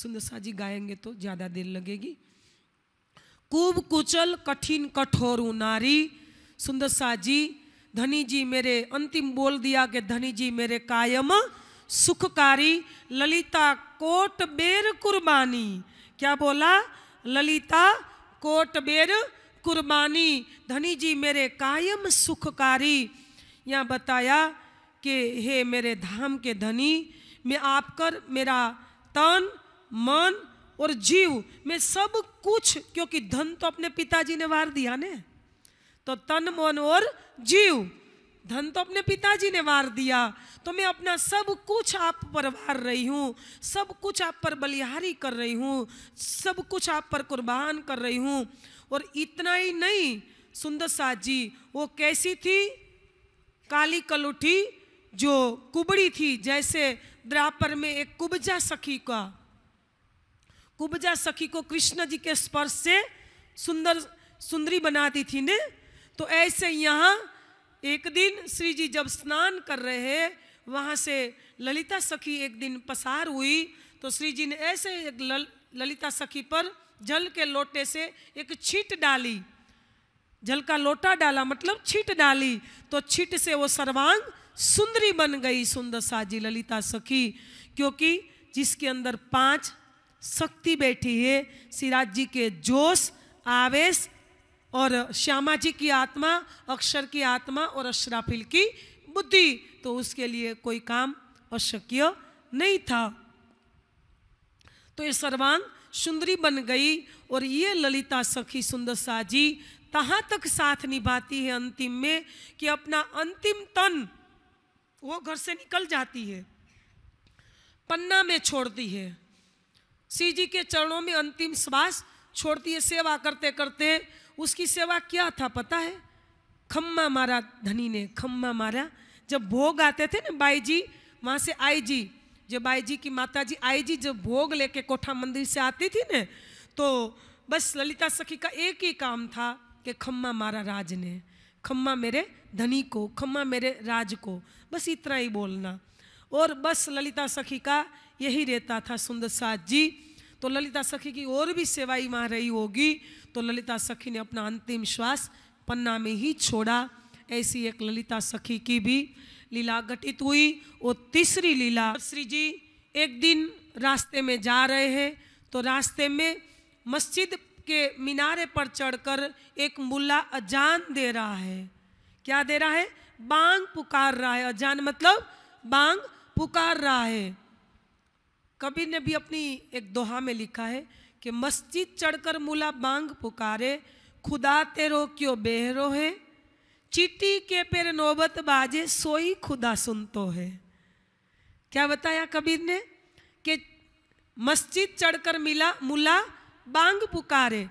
Speaker 1: सुंदर सा जी गाएंगे तो ज़्यादा देर लगेगी कुब कुचल कठिन कठोर नारी सुंदर सा जी धनी जी मेरे अंतिम बोल दिया कि धनी जी मेरे कायम सुखकारी ललिता कोट बेर कुर्बानी क्या बोला ललिता कोट बेर कुर्बानी धनी जी मेरे कायम सुखकारी यहाँ बताया कि हे मेरे धाम के धनी मैं आप कर मेरा तन मन और जीव में सब कुछ क्योंकि धन तो अपने पिताजी ने वार दिया ने तो तन मन और जीव धन तो अपने पिताजी ने वार दिया तो मैं अपना सब कुछ आप पर वार रही हूँ सब कुछ आप पर बलिहारी कर रही हूँ सब कुछ आप पर कुर्बान कर रही हूँ और इतना ही नहीं सुंदर साथ जी वो कैसी थी काली कलुठी जो कुबड़ी थी जैसे द्रापर में एक कुबजा सखी का कुबजा सखी को कृष्ण जी के स्पर्श से सुंदर सुंदरी बनाती थी ने तो ऐसे यहाँ एक दिन श्री जी जब स्नान कर रहे हैं वहाँ से ललिता सखी एक दिन पसार हुई तो श्री जी ने ऐसे एक लल, ललिता सखी पर जल के लोटे से एक छीट डाली जल का लोटा डाला मतलब छीट डाली तो छीट से वो सर्वांग सुंदरी बन गई सुंदर साजी ललिता सखी क्योंकि जिसके अंदर पांच शक्ति बैठी है सिराज जी के जोश आवेश और श्यामा जी की आत्मा अक्षर की आत्मा और अश्राफिल की बुद्धि तो उसके लिए कोई काम अशक्य नहीं था तो ये सर्वांग सुंदरी बन गई और ये ललिता सखी सुंदर साजी तहाँ तक साथ निभाती है अंतिम में कि अपना अंतिम तन वो घर से निकल जाती है पन्ना में छोड़ती है श्री जी के चरणों में अंतिम श्वास छोड़ती है सेवा करते करते उसकी सेवा क्या था पता है खम्मा मारा धनी ने खम्मा मारा जब भोग आते थे ना बाई जी वहाँ से आई जी जब बाई जी की माता जी आई जी जब भोग लेके कोठा मंदिर से आती थी ना तो बस ललिता सखी का एक ही काम था कि खम्मा मारा राज ने खम्मा मेरे धनी को खम्मा मेरे राज को बस इतना ही बोलना और बस ललिता सखी का यही रहता था सुंदर साथ जी तो ललिता सखी की और भी सेवाई वहाँ रही होगी तो ललिता सखी ने अपना अंतिम श्वास पन्ना में ही छोड़ा ऐसी एक ललिता सखी की भी लीला घटित हुई और तीसरी लीला श्री जी एक दिन रास्ते में जा रहे हैं तो रास्ते में मस्जिद के मीनारे पर चढ़कर एक मुल्ला अजान दे रहा है क्या दे रहा है बांग पुकार रहा है अजान मतलब बांग पुकार रहा है कबीर ने भी अपनी एक दोहा में लिखा है कि मस्जिद चढ़कर मुला बांग पुकारे खुदा तेरो क्यों बेहरो है चीटी के पेर नौबत बाजे सोई खुदा सुनतो है क्या बताया कबीर ने कि मस्जिद चढ़कर मिला मुला बांग पुकारे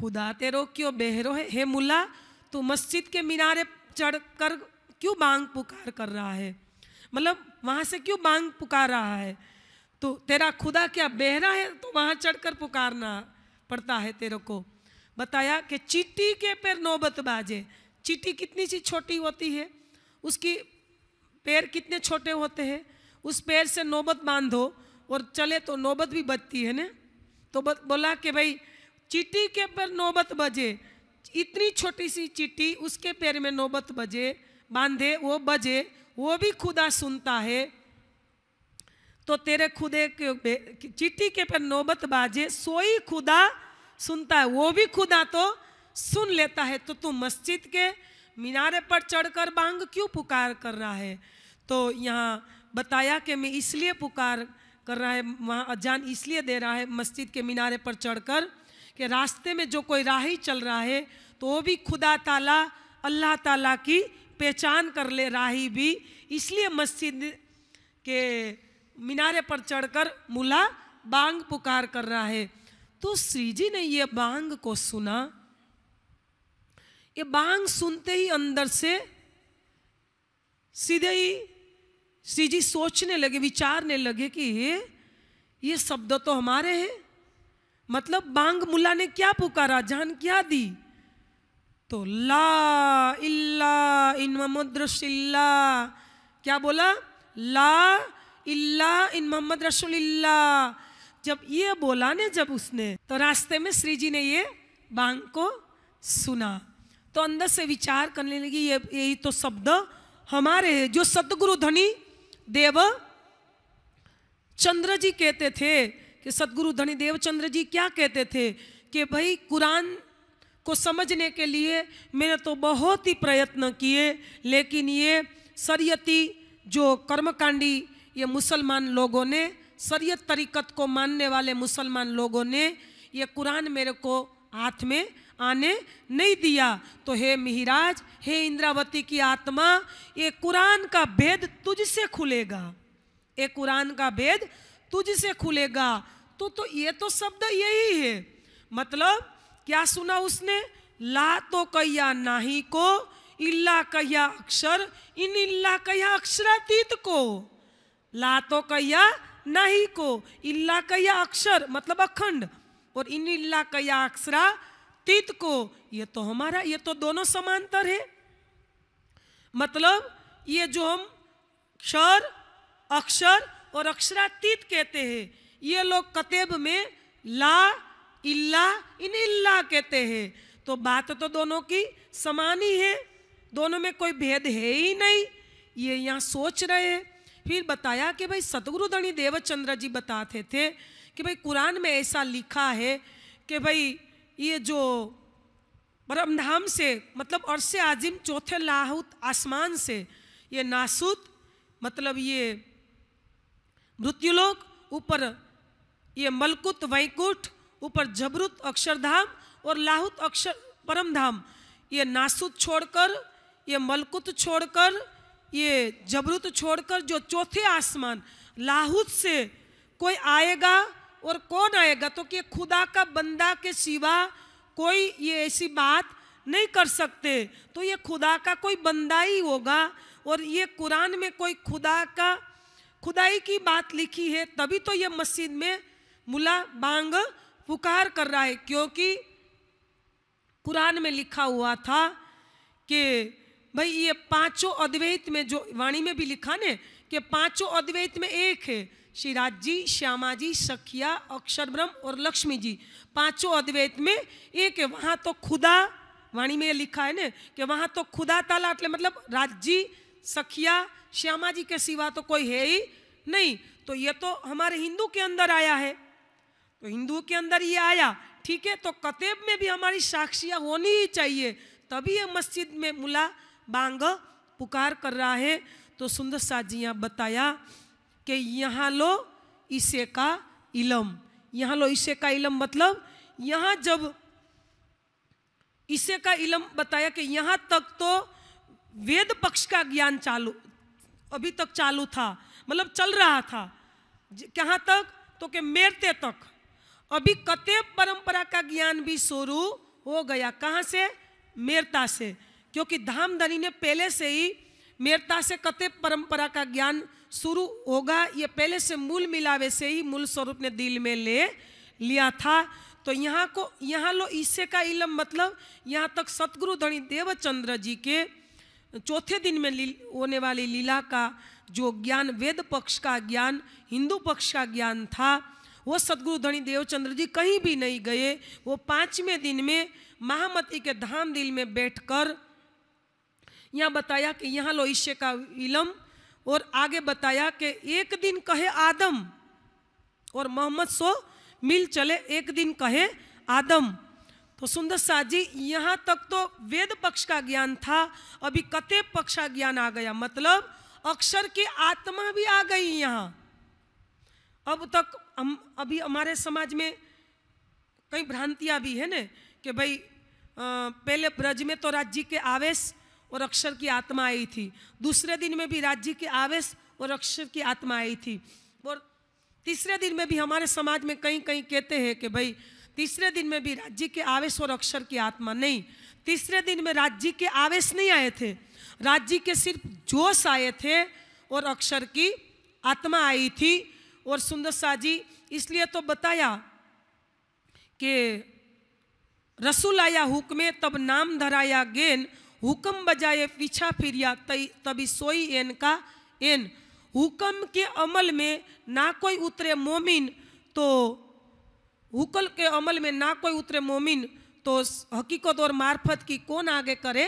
Speaker 1: खुदा तेरो क्यों बेहरो है हे मुला तू मस्जिद के मीनारे चढ़कर क्यों बांग पुकार कर रहा है मतलब वहाँ से क्यों बांग पुकार रहा है तो तेरा खुदा क्या बहरा है तो वहाँ चढ़कर पुकारना पड़ता है तेरे को बताया कि चीटी के पैर नौबत बाजे चीटी कितनी सी छोटी होती है उसकी पैर कितने छोटे होते हैं उस पैर से नौबत बांधो और चले तो नौबत भी बजती है ना तो बोला कि भाई चीटी के पैर नौबत बजे इतनी छोटी सी चीटी उसके पैर में नौबत बजे बांधे वो बजे वो भी खुदा सुनता है तो तेरे खुदे चिट्ठी के पर नौबत बाजे सोई खुदा सुनता है वो भी खुदा तो सुन लेता है तो तू मस्जिद के मीनारे पर चढ़कर बांग क्यों पुकार कर रहा है तो यहाँ बताया कि मैं इसलिए पुकार कर रहा है वहाँ अजान इसलिए दे रहा है मस्जिद के मीनारे पर चढ़कर कि रास्ते में जो कोई राही चल रहा है तो वो भी खुदा ताला अल्लाह ताला की पहचान कर ले राही भी इसलिए मस्जिद के मीनारे पर चढ़कर मुला बांग पुकार कर रहा है तो श्री जी ने यह बांग को सुना ये बांग सुनते ही अंदर से सीधे ही श्री जी सोचने लगे विचारने लगे कि ये ये शब्द तो हमारे हैं मतलब बांग मुला ने क्या पुकारा जान क्या दी तो ला इल्ला इन मुद्रशिल्ला क्या बोला ला इल्ला इन मोहम्मद रसुल्ला जब ये बोला ने जब उसने तो रास्ते में श्री जी ने ये बांग को सुना तो अंदर से विचार करने लगी ये यही तो शब्द हमारे है जो सतगुरु धनी देव चंद्र जी कहते थे कि सतगुरु धनी देव चंद्र जी क्या कहते थे कि भाई कुरान को समझने के लिए मैंने तो बहुत ही प्रयत्न किए लेकिन ये सरयती जो कर्मकांडी ये मुसलमान लोगों ने शरीयत तरीक़त को मानने वाले मुसलमान लोगों ने ये कुरान मेरे को हाथ में आने नहीं दिया तो हे मिहिराज हे इंद्रावती की आत्मा ये कुरान का भेद तुझसे खुलेगा ये कुरान का भेद तुझसे खुलेगा तो तो ये तो शब्द यही है मतलब क्या सुना उसने ला तो कहिया नाही को इल्ला कहिया अक्षर इन इल्ला कहिया अक्षरातीत को ला तो कया नहीं को इल्ला कहिया अक्षर मतलब अखंड और इन इल्ला कया अक्षरा तीत को ये तो हमारा ये तो दोनों समांतर है मतलब ये जो हम क्षर अक्षर और अक्षरातीत कहते हैं ये लोग कतेब में ला इल्ला इन इल्ला कहते हैं तो बात तो दोनों की समान ही है दोनों में कोई भेद है ही नहीं ये यहाँ सोच रहे हैं फिर बताया कि भाई सतगुरु धनी देवचंद्र जी बताते थे कि भाई कुरान में ऐसा लिखा है कि भाई ये जो ब्रह्मधाम से मतलब अर्श आजिम चौथे लाहूत आसमान से ये नासूत मतलब ये मृत्युलोक ऊपर ये मलकुत वैकुंठ ऊपर जबरुत अक्षरधाम और लाहूत अक्षर परमधाम ये नासूत छोड़कर ये मलकुत छोड़कर ये जबरूत छोड़कर जो चौथे आसमान लाहूत से कोई आएगा और कौन आएगा तो कि खुदा का बंदा के सिवा कोई ये ऐसी बात नहीं कर सकते तो ये खुदा का कोई बंदा ही होगा और ये कुरान में कोई खुदा का खुदाई की बात लिखी है तभी तो ये मस्जिद में मुला बांग पुकार कर रहा है क्योंकि कुरान में लिखा हुआ था कि भाई ये पांचों अद्वैत में जो वाणी में भी लिखा ने कि पांचों अद्वैत में एक है श्रीराज जी श्यामा जी सखिया अक्षर ब्रह्म और लक्ष्मी जी पांचों अद्वैत में एक है वहाँ तो खुदा वाणी में लिखा है ने कि वहाँ तो खुदा ताला मतलब, मतलब राज जी सखिया श्यामा जी के सिवा तो कोई है ही नहीं तो ये तो हमारे हिंदू के अंदर आया है तो हिंदू के अंदर ये आया ठीक है तो कतेब में भी हमारी साक्षियाँ होनी ही चाहिए तभी ये मस्जिद में मुला बांग पुकार कर रहा है तो सुंदर सा जी यहाँ बताया कि यहाँ लो इसे का इलम यहाँ लो इसे का इलम मतलब यहाँ जब इसे का इलम बताया कि यहाँ तक तो वेद पक्ष का ज्ञान चालू अभी तक चालू था मतलब चल रहा था कहाँ तक तो के मेरते तक अभी कते परंपरा का ज्ञान भी शुरू हो गया कहाँ से मेरता से क्योंकि धामधनी ने पहले से ही मेरता से कते परंपरा का ज्ञान शुरू होगा ये पहले से मूल मिलावे से ही मूल स्वरूप ने दिल में ले लिया था तो यहाँ को यहाँ लो इससे का इलम मतलब यहाँ तक सतगुरु धनी देवचंद्र जी के चौथे दिन में होने वाली लीला का जो ज्ञान वेद पक्ष का ज्ञान हिंदू पक्ष का ज्ञान था वो सदगुरु धनी देवचंद्र जी कहीं भी नहीं गए वो पाँचवें दिन में महामती के धाम दिल में बैठकर कर यहाँ बताया कि यहाँ ईश्य का इलम और आगे बताया कि एक दिन कहे आदम और मोहम्मद सो मिल चले एक दिन कहे आदम तो सुंदर शाह जी यहाँ तक तो वेद पक्ष का ज्ञान था अभी कते पक्ष का ज्ञान आ गया मतलब अक्षर की आत्मा भी आ गई यहाँ अब तक हम अभी हमारे समाज में कई भ्रांतियाँ भी है ना कि भाई पहले ब्रज में तो राज्य के आवेश और अक्षर की आत्मा आई थी दूसरे दिन में भी राज्य के आवेश और अक्षर की आत्मा आई थी और तीसरे दिन में भी हमारे समाज में कहीं कहीं कहते हैं कि भाई तीसरे दिन में भी राज्य के आवेश और अक्षर की आत्मा नहीं तीसरे दिन में राज्य के आवेश नहीं आए थे राज्य के सिर्फ जोश आए थे और अक्षर की आत्मा आई थी और सुंदर शाह जी इसलिए तो बताया कि रसूल आया हुक्मे तब नाम धराया गेन हुक्म बजाए पीछा फिरिया तभी सोई एन का एन हुक्म के अमल में ना कोई उतरे मोमिन तो हुकल के अमल में ना कोई उतरे मोमिन तो हकीकत और मार्फत की कौन आगे करे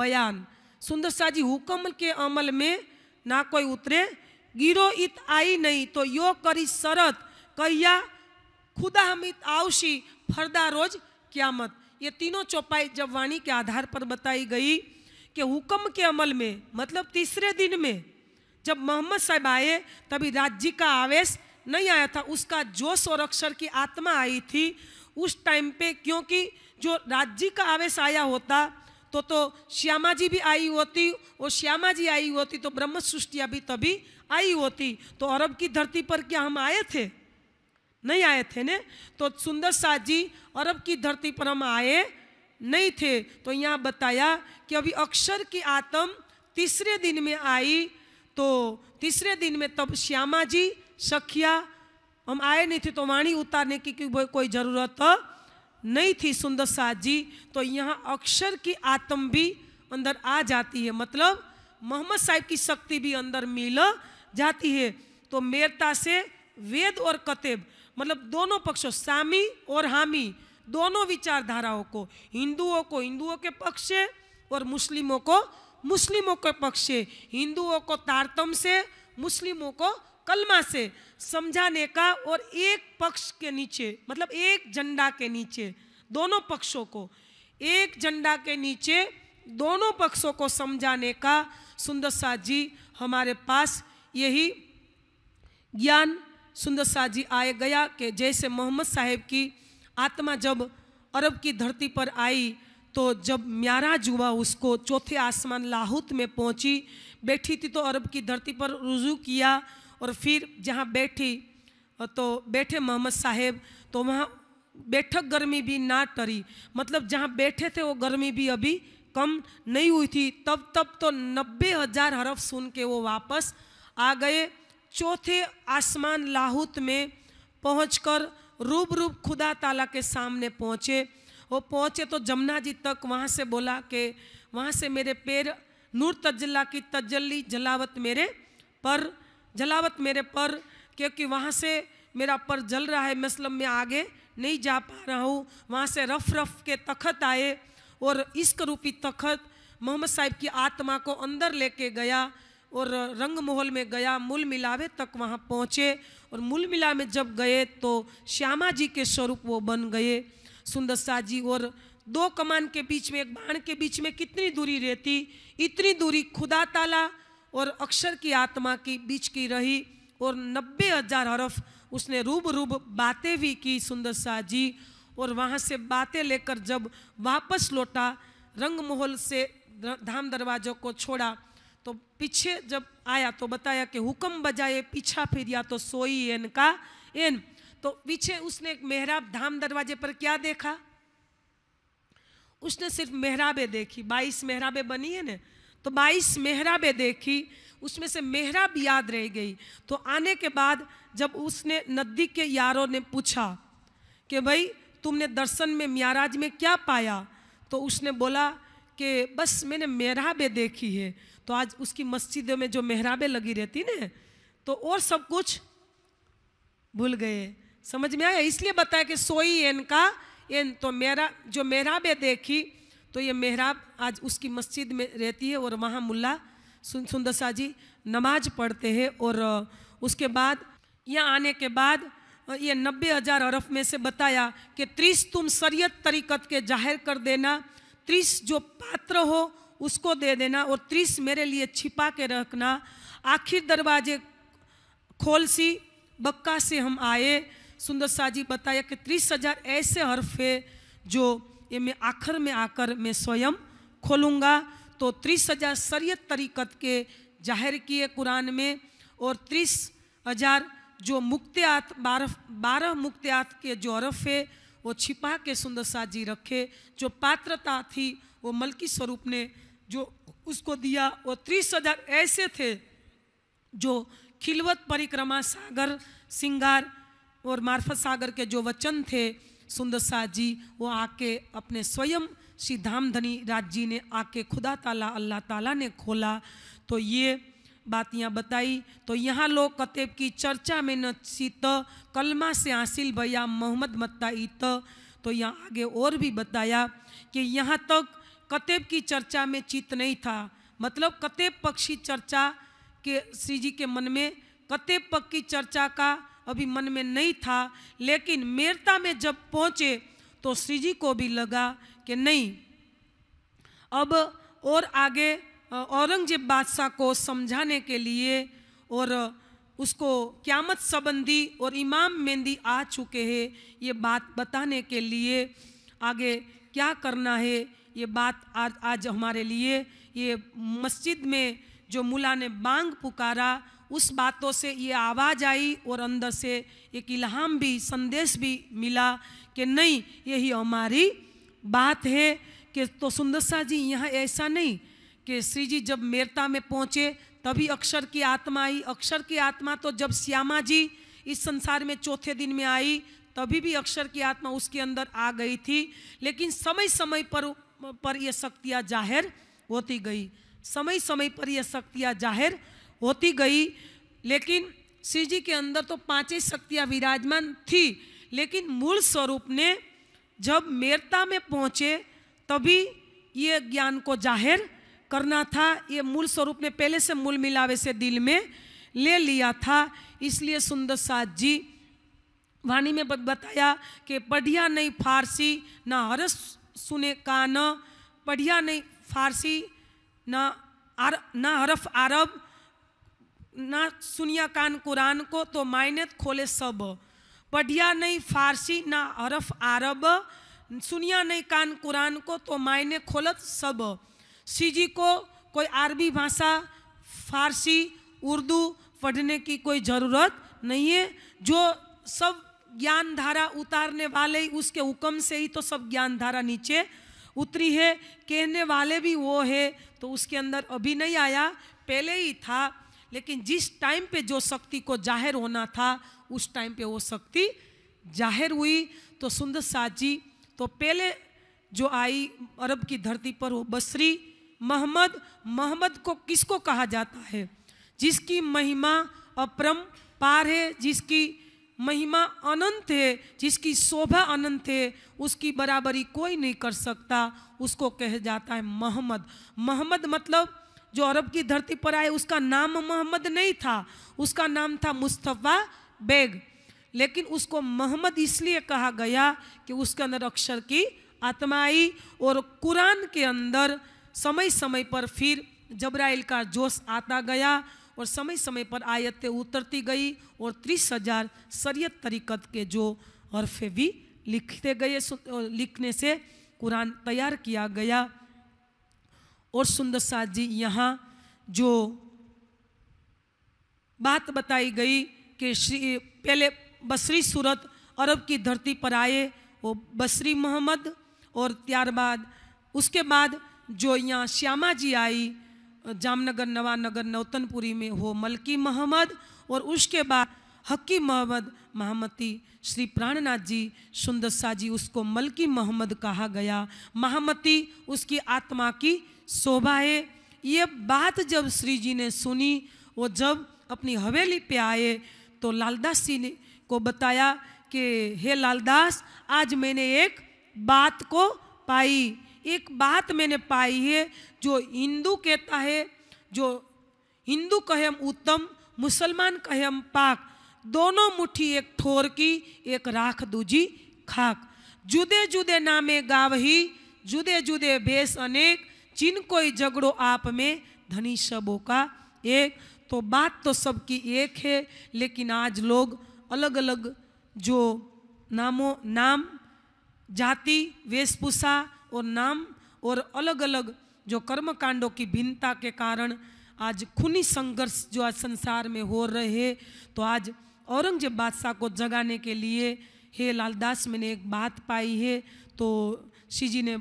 Speaker 1: बयान सुंदर शाह जी हुक्म के अमल में ना कोई उतरे गिरो इत आई नहीं तो यो करी शरत कहिया खुदा हमित आउशी फरदा रोज क्यामत ये तीनों चौपाई जब वाणी के आधार पर बताई गई कि हुक्म के अमल में मतलब तीसरे दिन में जब मोहम्मद साहब आए तभी राज्य का आवेश नहीं आया था उसका जोश और अक्षर की आत्मा आई थी उस टाइम पे क्योंकि जो राज्य का आवेश आया होता तो तो श्यामा जी भी आई होती और श्यामा जी आई होती तो ब्रह्म सृष्टिया भी तभी आई होती तो अरब की धरती पर क्या हम आए थे नहीं आए थे ने तो सुंदर शाह जी अरब की धरती पर हम आए नहीं थे तो यहाँ बताया कि अभी अक्षर की आत्म तीसरे दिन में आई तो तीसरे दिन में तब श्यामा जी सखिया हम आए नहीं थे तो वाणी उतारने की कोई ज़रूरत नहीं थी सुंदर शाह जी तो यहाँ अक्षर की आत्म भी अंदर आ जाती है मतलब मोहम्मद साहिब की शक्ति भी अंदर मिल जाती है तो मेरता से वेद और कतेब मतलब दोनों पक्षों सामी और हामी दोनों विचारधाराओं को हिंदुओं को हिंदुओं के पक्ष से और मुस्लिमों को मुस्लिमों के पक्ष से हिंदुओं को तारतम से मुस्लिमों को कलमा से समझाने का और एक पक्ष के नीचे मतलब एक झंडा के नीचे दोनों पक्षों को एक झंडा के नीचे दोनों पक्षों को समझाने का सुंदर साह जी हमारे पास यही ज्ञान सुंदर शाह जी आए गया कि जैसे मोहम्मद साहेब की आत्मा जब अरब की धरती पर आई तो जब म्यारा जुआ उसको चौथे आसमान लाहौत में पहुंची बैठी थी तो अरब की धरती पर रुजू किया और फिर जहाँ बैठी तो बैठे मोहम्मद साहेब तो वहाँ बैठक गर्मी भी ना टरी मतलब जहाँ बैठे थे वो गर्मी भी अभी कम नहीं हुई थी तब तब तो नब्बे हज़ार हरफ सुन के वो वापस आ गए चौथे आसमान लाहूत में पहुंचकर रूब रूब खुदा ताला के सामने पहुंचे वो पहुंचे तो जमुना जी तक वहाँ से बोला कि वहाँ से मेरे पैर नूर तजल्ला की तजल्ली जलावत मेरे पर जलावत मेरे पर क्योंकि वहाँ से मेरा पर जल रहा है मसलम मैं आगे नहीं जा पा रहा हूँ वहाँ से रफ रफ के तखत आए और इश्क रूपी तखत मोहम्मद साहिब की आत्मा को अंदर लेके गया और रंग मोहल में गया मूल मिलावे तक वहाँ पहुँचे और मूल मिला में जब गए तो श्यामा जी के स्वरूप वो बन गए सुंदर शाह जी और दो कमान के बीच में एक बाण के बीच में कितनी दूरी रहती इतनी दूरी खुदा ताला और अक्षर की आत्मा की बीच की रही और नब्बे हजार हरफ उसने रूब रूब बातें भी की सुंदर शाह जी और वहाँ से बातें लेकर जब वापस लौटा रंग मोहल से धाम दरवाजों को छोड़ा तो पीछे जब आया तो बताया कि हुक्म बजाए पीछा फिर या तो सोई एन का एन तो पीछे उसने मेहराब धाम दरवाजे पर क्या देखा उसने सिर्फ मेहराबें देखी बाईस मेहराबे बनी है ना तो बाईस मेहराबें देखी उसमें से मेहराब याद रह गई तो आने के बाद जब उसने नदी के यारों ने पूछा कि भाई तुमने दर्शन में म्याराज में क्या पाया तो उसने बोला कि बस मैंने मेहराबे देखी है तो आज उसकी मस्जिदों में जो मेहराबे लगी रहती ना तो और सब कुछ भूल गए समझ में आया इसलिए बताया कि सोई एन का एन तो मेरा जो मेहराबे देखी तो ये मेहराब आज उसकी मस्जिद में रहती है और वहाँ मुल्ला सुन सुंदर शाह जी नमाज पढ़ते हैं और उसके बाद यहाँ आने के बाद ये नब्बे हज़ार अरफ में से बताया कि त्रीस तुम शरीयत तरीक़त के जाहिर कर देना त्रीस जो पात्र हो उसको दे देना और त्रिस मेरे लिए छिपा के रखना आखिर दरवाजे खोल सी बक्का से हम आए सुंदर साजी बताया कि त्रीस हजार ऐसे हर्फ है जो ये मैं आखिर में आकर मैं स्वयं खोलूँगा तो त्रीस हजार शरीय तरीक़त के जाहिर किए कुरान में और त्रीस हजार जो मुक्तियात बारह बारह मुक्तियात के जो हर्फ है वो छिपा के सुंदर साजी रखे जो पात्रता थी वो मलकी स्वरूप ने जो उसको दिया वो तीस हजार ऐसे थे जो खिलवत परिक्रमा सागर सिंगार और मार्फत सागर के जो वचन थे सुंदर शाह जी वो आके अपने स्वयं श्री धामधनी राज जी ने आके खुदा ताला अल्लाह ताला ने खोला तो ये बातियाँ बताई तो यहाँ लोग कतेब की चर्चा में न सीत कलमा से हासिल भैया मोहम्मद मत्ता इत तो यहाँ आगे और भी बताया कि यहाँ तक कतेब की चर्चा में चित नहीं था मतलब कतेब पक्षी चर्चा के श्री जी के मन में कतेब पक्की चर्चा का अभी मन में नहीं था लेकिन मेरता में जब पहुँचे तो श्री जी को भी लगा कि नहीं अब और आगे औरंगजेब बादशाह को समझाने के लिए और उसको क्यामत संबंधी और इमाम मेहंदी आ चुके हैं ये बात बताने के लिए आगे क्या करना है ये बात आज आज हमारे लिए ये मस्जिद में जो मुला ने बांग पुकारा उस बातों से ये आवाज़ आई और अंदर से एक इल्हाम भी संदेश भी मिला कि नहीं यही हमारी बात है कि तो सुंदर शाह जी यहाँ ऐसा नहीं कि श्री जी जब मेरता में पहुँचे तभी अक्षर की आत्मा आई अक्षर की आत्मा तो जब श्यामा जी इस संसार में चौथे दिन में आई तभी भी अक्षर की आत्मा उसके अंदर आ गई थी लेकिन समय समय पर पर ये शक्तियाँ जाहिर होती गई समय समय पर यह शक्तियाँ जाहिर होती गई लेकिन शिव जी के अंदर तो पाँच ही शक्तियाँ विराजमान थी लेकिन मूल स्वरूप ने जब मेरता में पहुँचे तभी ये ज्ञान को जाहिर करना था ये मूल स्वरूप ने पहले से मूल मिलावे से दिल में ले लिया था इसलिए सुंदर सात जी वाणी में बताया कि पढ़िया नहीं फारसी ना हरस सुने का न पढ़िया नहीं फारसी ना आर ना हरफ अरब ना सुनिया कान कुरान को तो मायने खोले सब पढ़िया नहीं फारसी ना हरफ अरब सुनिया नहीं कान कुरान को तो मायने खोलत सब सीजी को कोई अरबी भाषा फारसी उर्दू पढ़ने की कोई ज़रूरत नहीं है जो सब ज्ञान धारा उतारने वाले ही उसके हुक्म से ही तो सब ज्ञान धारा नीचे उतरी है कहने वाले भी वो है तो उसके अंदर अभी नहीं आया पहले ही था लेकिन जिस टाइम पे जो शक्ति को जाहिर होना था उस टाइम पे वो शक्ति जाहिर हुई तो सुंदर साजी जी तो पहले जो आई अरब की धरती पर वो बसरी मोहम्मद मोहम्मद को किसको कहा जाता है जिसकी महिमा अपरम पार है जिसकी महिमा अनंत है जिसकी शोभा अनंत है उसकी बराबरी कोई नहीं कर सकता उसको कह जाता है मोहम्मद मोहम्मद मतलब जो अरब की धरती पर आए उसका नाम मोहम्मद नहीं था उसका नाम था मुस्तफ़ा बेग लेकिन उसको मोहम्मद इसलिए कहा गया कि उसके अंदर अक्षर की आत्मा आई और कुरान के अंदर समय समय पर फिर जबराइल का जोश आता गया और समय समय पर आयतें उतरती गई और तीस हजार शरीयत तरीक़त के जो हरफे भी लिखते गए लिखने से कुरान तैयार किया गया और सुंदर साथ जी यहाँ जो बात बताई गई कि श्री पहले बसरी सूरत अरब की धरती पर आए वो बसरी मोहम्मद और त्यारबाद उसके बाद जो यहाँ श्यामा जी आई जामनगर नवानगर नौतनपुरी में हो मलकी मोहम्मद और उसके बाद हकी मोहम्मद महामती श्री प्राणनाथ जी सुंदर सा जी उसको मलकी मोहम्मद कहा गया महामती उसकी आत्मा की शोभा है ये बात जब श्री जी ने सुनी वो जब अपनी हवेली पे आए तो लालदास जी ने को बताया कि हे लालदास आज मैंने एक बात को पाई एक बात मैंने पाई है जो हिंदू कहता है जो हिंदू कहे हम उत्तम मुसलमान कहे हम पाक दोनों मुट्ठी एक ठोर की एक राख दूजी जुदे जुदे नामे गाव ही जुदे जुदे भेष अनेक ચિન कोई झगड़ो आप में धनी सबों का एक तो बात तो सबकी एक है लेकिन आज लोग अलग अलग जो नामों नाम जाति वेशभूषा और नाम और अलग अलग जो कर्म कांडों की भिन्नता के कारण आज खूनी संघर्ष जो आज संसार में हो रहे तो आज औरंगजेब बादशाह को जगाने के लिए हे लालदास मैंने एक बात पाई है तो जी ने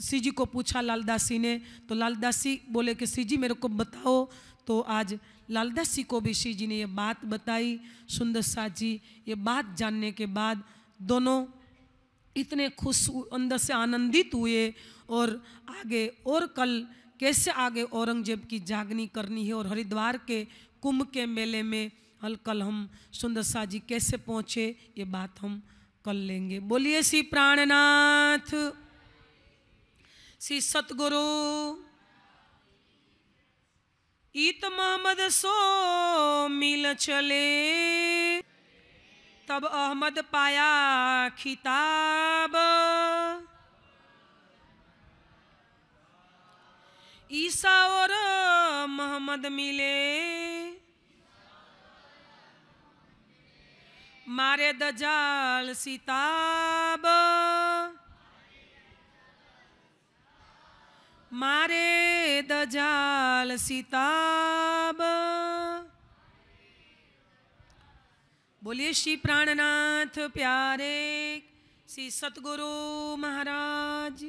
Speaker 1: जी को पूछा लालदासी ने तो लालदासी बोले कि जी मेरे को बताओ तो आज लालदासी को भी जी ने ये बात बताई सुंदर शाह जी ये बात जानने के बाद दोनों इतने खुश अंदर से आनंदित हुए और आगे और कल कैसे आगे औरंगजेब की जागनी करनी है और हरिद्वार के कुंभ के मेले में हल कल हम सुंदर शाह जी कैसे पहुँचे ये बात हम कर लेंगे बोलिए श्री प्राणनाथ श्री सतगुरु ईत मोहम्मद सो मिल चले तब अहमद पाया खिताब ईसा और मोहम्मद मिले मारे दजाल सिताब मारे दजाल सिताब बोलिए श्री प्राणनाथ प्यारे श्री सतगुरु महाराज